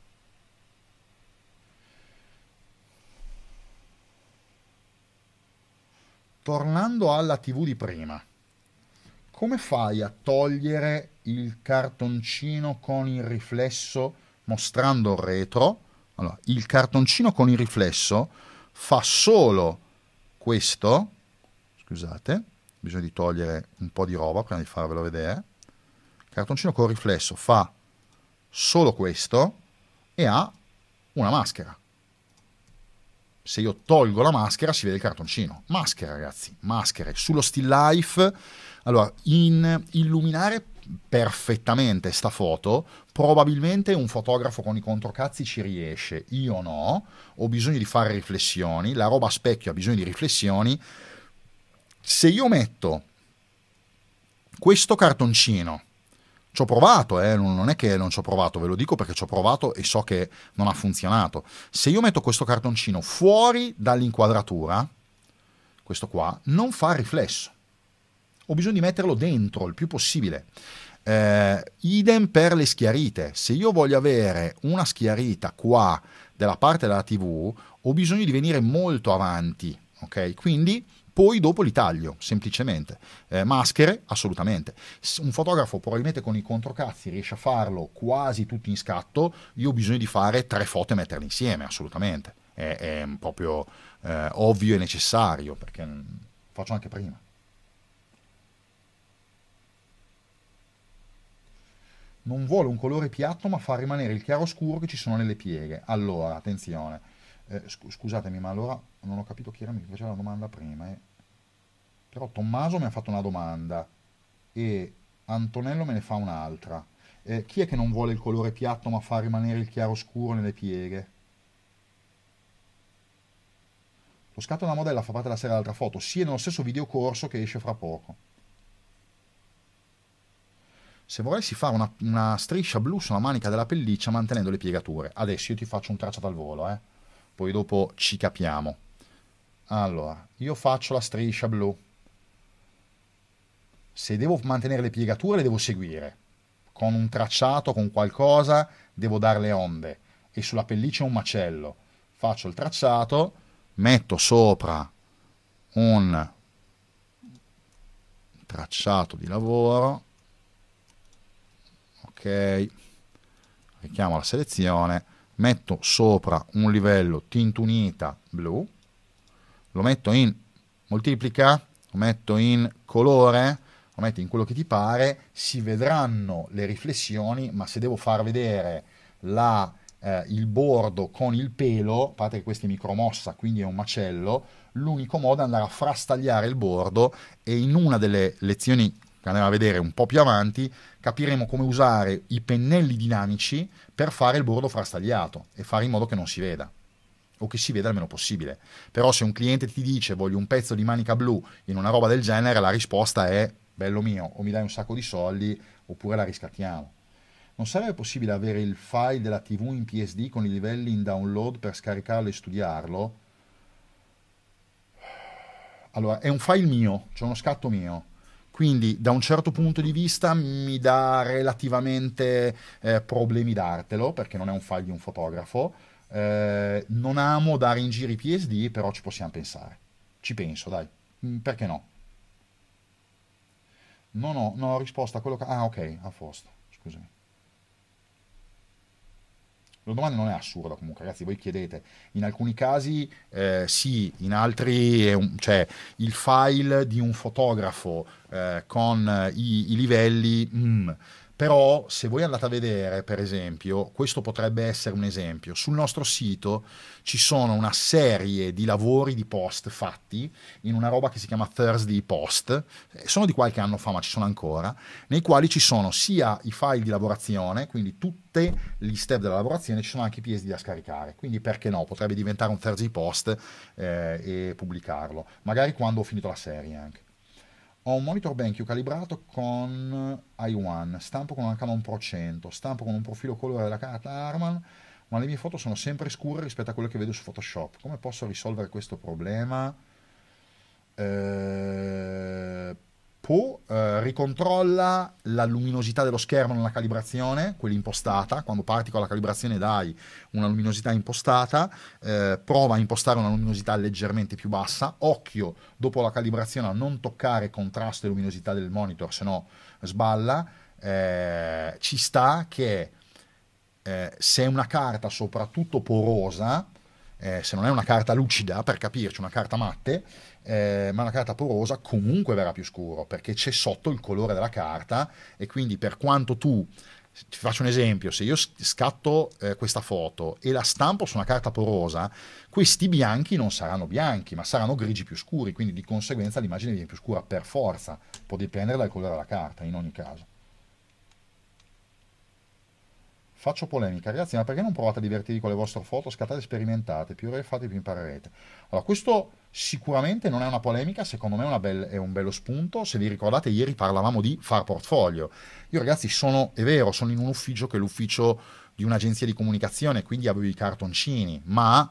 Tornando alla TV di prima, come fai a togliere il cartoncino con il riflesso mostrando il retro? Allora, il cartoncino con il riflesso fa solo questo, scusate, bisogna di togliere un po' di roba prima di farvelo vedere. Cartoncino con riflesso fa solo questo e ha una maschera. Se io tolgo la maschera si vede il cartoncino. Maschera ragazzi, maschere. Sullo still life, allora, in illuminare perfettamente sta foto, probabilmente un fotografo con i controcazzi ci riesce, io no, ho bisogno di fare riflessioni, la roba a specchio ha bisogno di riflessioni, se io metto questo cartoncino, ci ho provato, eh, non è che non ci ho provato, ve lo dico perché ci ho provato e so che non ha funzionato. Se io metto questo cartoncino fuori dall'inquadratura, questo qua, non fa riflesso. Ho bisogno di metterlo dentro il più possibile. Eh, idem per le schiarite. Se io voglio avere una schiarita qua della parte della TV, ho bisogno di venire molto avanti. Ok? Quindi poi dopo li taglio, semplicemente. Eh, maschere, assolutamente. Un fotografo probabilmente con i controcazzi riesce a farlo quasi tutti in scatto, io ho bisogno di fare tre foto e metterle insieme, assolutamente. È, è proprio eh, ovvio e necessario, perché mm, faccio anche prima. Non vuole un colore piatto ma fa rimanere il chiaro scuro che ci sono nelle pieghe. Allora, attenzione eh, scusatemi, ma allora non ho capito chi era che faceva la domanda prima. Eh. Però Tommaso mi ha fatto una domanda e Antonello me ne fa un'altra. Eh, chi è che non vuole il colore piatto ma fa rimanere il chiaro scuro nelle pieghe? Lo scatto della modella fa parte della serie dell'altra foto, sì, è nello stesso videocorso che esce fra poco. Se vorresti fare una, una striscia blu sulla manica della pelliccia mantenendo le piegature. Adesso io ti faccio un tracciato al volo, eh poi dopo ci capiamo. Allora, io faccio la striscia blu. Se devo mantenere le piegature le devo seguire. Con un tracciato, con qualcosa, devo dare le onde. E sulla pelliccia un macello. Faccio il tracciato, metto sopra un tracciato di lavoro. Ok. Richiamo la selezione metto sopra un livello tintunita blu, lo metto in moltiplica, lo metto in colore, lo metto in quello che ti pare, si vedranno le riflessioni, ma se devo far vedere la, eh, il bordo con il pelo, a parte che questa è micromossa, quindi è un macello, l'unico modo è andare a frastagliare il bordo e in una delle lezioni che andremo a vedere un po' più avanti capiremo come usare i pennelli dinamici per fare il bordo frastagliato e fare in modo che non si veda o che si veda il meno possibile. Però se un cliente ti dice voglio un pezzo di manica blu in una roba del genere, la risposta è bello mio, o mi dai un sacco di soldi oppure la riscattiamo. Non sarebbe possibile avere il file della TV in PSD con i livelli in download per scaricarlo e studiarlo? Allora, è un file mio, c'è cioè uno scatto mio quindi da un certo punto di vista mi dà relativamente eh, problemi dartelo, perché non è un file di un fotografo. Eh, non amo dare in giro i PSD, però ci possiamo pensare. Ci penso, dai. Mm, perché no? No, no, no, risposta a quello che... Ah, ok, a posto, scusami. La domanda non è assurda comunque, ragazzi, voi chiedete, in alcuni casi eh, sì, in altri un, cioè, il file di un fotografo eh, con i, i livelli... Mm, però se voi andate a vedere, per esempio, questo potrebbe essere un esempio, sul nostro sito ci sono una serie di lavori di post fatti in una roba che si chiama Thursday Post, eh, sono di qualche anno fa ma ci sono ancora, nei quali ci sono sia i file di lavorazione, quindi tutti gli step della lavorazione, ci sono anche i PSD da scaricare, quindi perché no, potrebbe diventare un Thursday Post eh, e pubblicarlo, magari quando ho finito la serie anche. Ho un monitor BenQ calibrato con i1, stampo con una Canon Pro 100, stampo con un profilo colore della carta Arman, ma le mie foto sono sempre scure rispetto a quelle che vedo su Photoshop. Come posso risolvere questo problema? Eh Po eh, ricontrolla la luminosità dello schermo nella calibrazione, quella impostata, quando parti con la calibrazione dai una luminosità impostata, eh, prova a impostare una luminosità leggermente più bassa, occhio dopo la calibrazione a non toccare contrasto e luminosità del monitor, se no sballa, eh, ci sta che eh, se è una carta soprattutto porosa, eh, se non è una carta lucida, per capirci, una carta matte, eh, ma una carta porosa comunque verrà più scuro perché c'è sotto il colore della carta e quindi per quanto tu ti faccio un esempio, se io scatto eh, questa foto e la stampo su una carta porosa, questi bianchi non saranno bianchi, ma saranno grigi più scuri, quindi di conseguenza l'immagine viene più scura per forza, può dipendere dal colore della carta in ogni caso. Faccio polemica, ragazzi, ma perché non provate a divertirvi con le vostre foto? Scattate, sperimentate, più re fate, più imparerete. Allora, questo sicuramente non è una polemica, secondo me bella, è un bello spunto. Se vi ricordate, ieri parlavamo di far portfolio. Io, ragazzi, sono, è vero, sono in un ufficio che è l'ufficio di un'agenzia di comunicazione, quindi avevo i cartoncini, ma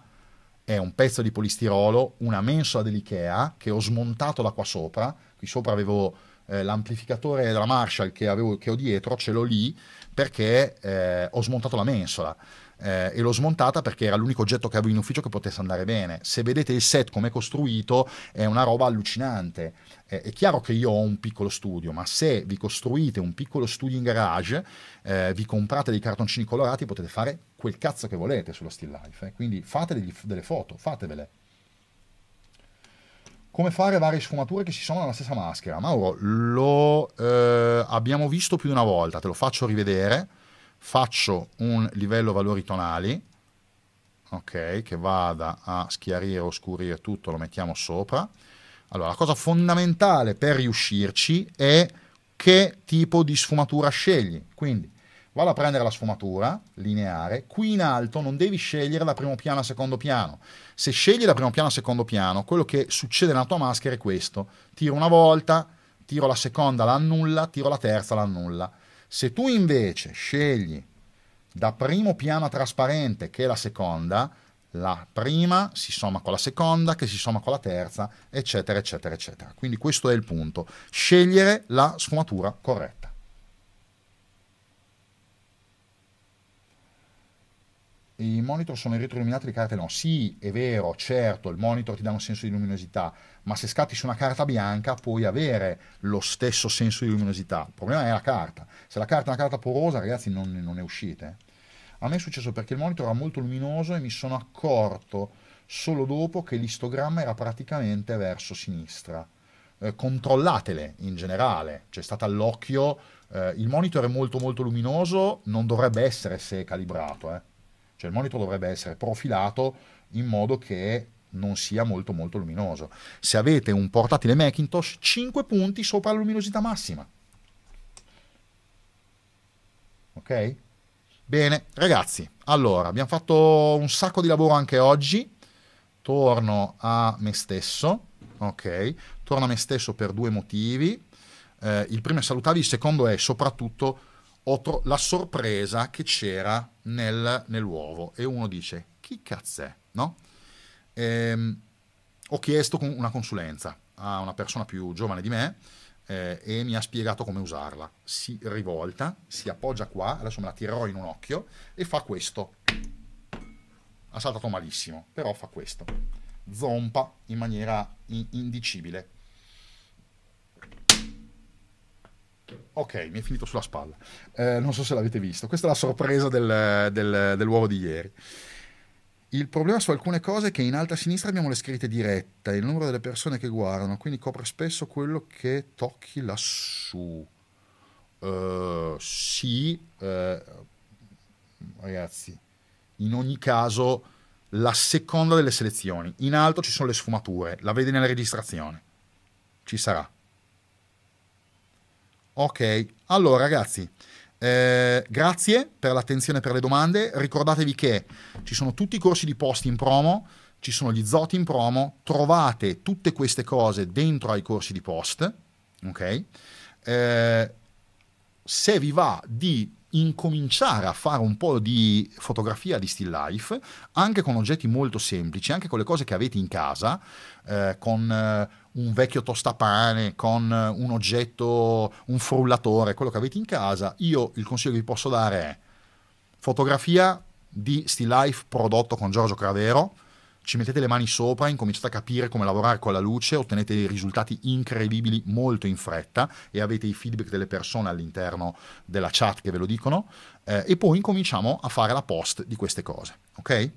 è un pezzo di polistirolo, una mensola dell'IKEA che ho smontato da qua sopra. Qui sopra avevo eh, l'amplificatore della Marshall che, avevo, che, ho dietro, ce l'ho lì, perché eh, ho smontato la mensola. Eh, e l'ho smontata perché era l'unico oggetto che avevo in ufficio che potesse andare bene. Se vedete il set come è costruito è una roba allucinante. Eh, è chiaro che io ho un piccolo studio, ma se vi costruite un piccolo studio in garage, eh, vi comprate dei cartoncini colorati, potete fare quel cazzo che volete sullo still life. Eh. Quindi fate degli, delle foto, fatevele come fare varie sfumature che si sono nella stessa maschera. Mauro, lo eh, abbiamo visto più di una volta, te lo faccio rivedere, faccio un livello valori tonali, ok, che vada a schiarire, oscurire tutto, lo mettiamo sopra. Allora, la cosa fondamentale per riuscirci è che tipo di sfumatura scegli. Quindi, vado a prendere la sfumatura lineare, qui in alto non devi scegliere da primo piano a secondo piano. Se scegli da primo piano a secondo piano, quello che succede nella tua maschera è questo. Tiro una volta, tiro la seconda, la annulla, tiro la terza, la annulla. Se tu invece scegli da primo piano a trasparente, che è la seconda, la prima si somma con la seconda, che si somma con la terza, eccetera, eccetera, eccetera. Quindi questo è il punto. Scegliere la sfumatura corretta. i monitor sono retroilluminati, le carte no. Sì, è vero, certo, il monitor ti dà un senso di luminosità, ma se scatti su una carta bianca puoi avere lo stesso senso di luminosità. Il problema è la carta. Se la carta è una carta porosa, ragazzi, non, non ne uscite. A me è successo perché il monitor era molto luminoso e mi sono accorto solo dopo che l'istogramma era praticamente verso sinistra. Eh, controllatele in generale, c'è stata all'occhio, eh, il monitor è molto molto luminoso, non dovrebbe essere se è calibrato, eh. Cioè il monitor dovrebbe essere profilato in modo che non sia molto molto luminoso. Se avete un portatile Macintosh, 5 punti sopra la luminosità massima. Ok? Bene, ragazzi, allora abbiamo fatto un sacco di lavoro anche oggi. Torno a me stesso, ok? Torno a me stesso per due motivi. Eh, il primo è salutarvi, il secondo è soprattutto tro- la sorpresa che c'era nel, nell'uovo e uno dice chi cazzo è? No? Ehm, ho chiesto una consulenza a una persona più giovane di me eh, e mi ha spiegato come usarla. Si rivolta, si appoggia qua, adesso me la tirerò in un occhio e fa questo. Ha saltato malissimo, però fa questo. Zompa in maniera in- indicibile. Ok, mi è finito sulla spalla. Eh, non so se l'avete visto. Questa è la sorpresa del, del, dell'uovo di ieri. Il problema su alcune cose è che in alta sinistra abbiamo le scritte dirette, il numero delle persone che guardano, quindi copre spesso quello che tocchi lassù. Uh, sì, uh, ragazzi, in ogni caso la seconda delle selezioni. In alto ci sono le sfumature, la vedi nella registrazione. Ci sarà. Ok, allora ragazzi, eh, grazie per l'attenzione e per le domande. Ricordatevi che ci sono tutti i corsi di post in promo, ci sono gli zoti in promo, trovate tutte queste cose dentro ai corsi di post. Ok? Eh, se vi va di incominciare a fare un po' di fotografia di still life, anche con oggetti molto semplici, anche con le cose che avete in casa, eh, con eh, un vecchio tostapane, con eh, un oggetto, un frullatore, quello che avete in casa, io il consiglio che vi posso dare è fotografia di Still Life prodotto con Giorgio Cravero, ci mettete le mani sopra, incominciate a capire come lavorare con la luce, ottenete dei risultati incredibili molto in fretta e avete i feedback delle persone all'interno della chat che ve lo dicono eh, e poi incominciamo a fare la post di queste cose, ok?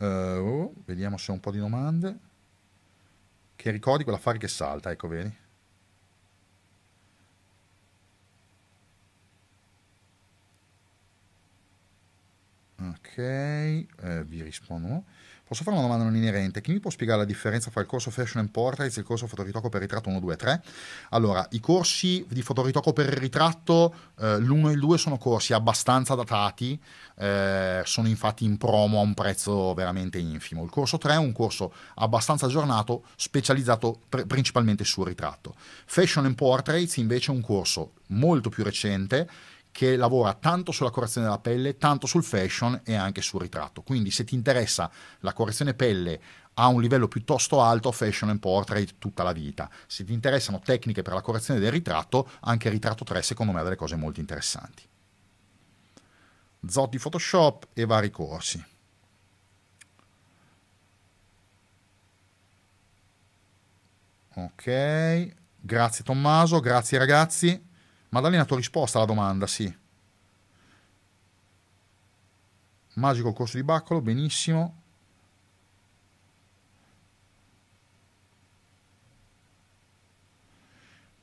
Uh, vediamo se ho un po' di domande. Che ricordi quell'affare che salta, ecco, vedi? Ok, eh, vi rispondo. Posso fare una domanda non inerente? Chi mi può spiegare la differenza tra il corso Fashion and Portraits e il corso fotoritocco per ritratto 1, 2, 3? Allora, i corsi di fotoritocco per ritratto, eh, l'1 e il 2 sono corsi abbastanza datati, eh, sono infatti in promo a un prezzo veramente infimo. Il corso 3 è un corso abbastanza aggiornato, specializzato pr- principalmente sul ritratto. Fashion and Portraits invece è un corso molto più recente, che lavora tanto sulla correzione della pelle, tanto sul fashion e anche sul ritratto. Quindi se ti interessa la correzione pelle a un livello piuttosto alto, fashion and portrait tutta la vita. Se ti interessano tecniche per la correzione del ritratto, anche il ritratto 3 secondo me ha delle cose molto interessanti. Zot di Photoshop e vari corsi. Ok, grazie Tommaso, grazie ragazzi. Maddalena, tua risposta alla domanda, sì. Magico il corso di Baccolo, benissimo.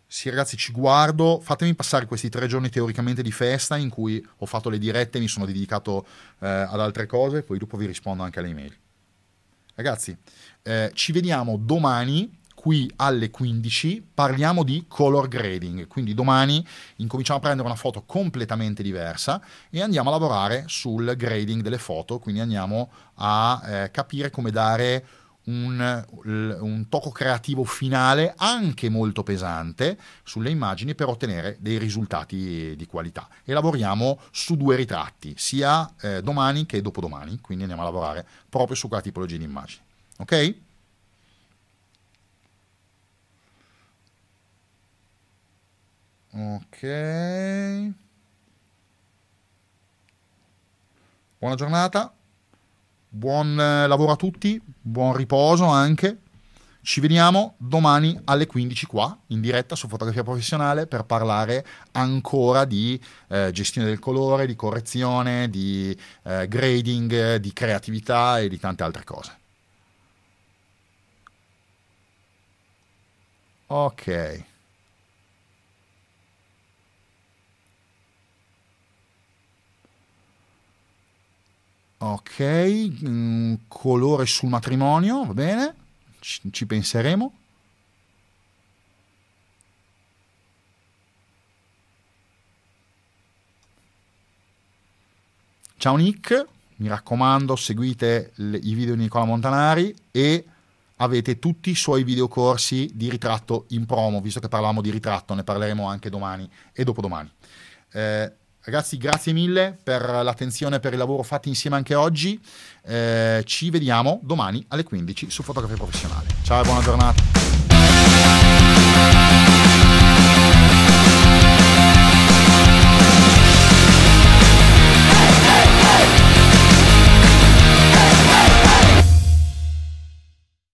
Sì, ragazzi, ci guardo. Fatemi passare questi tre giorni teoricamente di festa in cui ho fatto le dirette, e mi sono dedicato eh, ad altre cose, poi dopo vi rispondo anche alle email. Ragazzi, eh, ci vediamo domani qui alle 15 parliamo di color grading, quindi domani incominciamo a prendere una foto completamente diversa e andiamo a lavorare sul grading delle foto, quindi andiamo a eh, capire come dare un, un, tocco creativo finale anche molto pesante sulle immagini per ottenere dei risultati di qualità e lavoriamo su due ritratti sia eh, domani che dopodomani quindi andiamo a lavorare proprio su quella tipologia di immagini ok? Ok. Buona giornata, buon eh, lavoro a tutti, buon riposo anche. Ci vediamo domani alle 15 qua in diretta su Fotografia Professionale per parlare ancora di eh, gestione del colore, di correzione, di eh, grading, di creatività e di tante altre cose. Ok. Ok, mm, colore sul matrimonio, va bene, ci, ci penseremo. Ciao Nick, mi raccomando seguite le, i video di Nicola Montanari e avete tutti i suoi videocorsi di ritratto in promo, visto che parlavamo di ritratto, ne parleremo anche domani e dopodomani. Eh, Ragazzi, grazie mille per l'attenzione, e per il lavoro fatto insieme anche oggi. Eh, ci vediamo domani alle 15 su Fotografia Professionale. Ciao e buona giornata.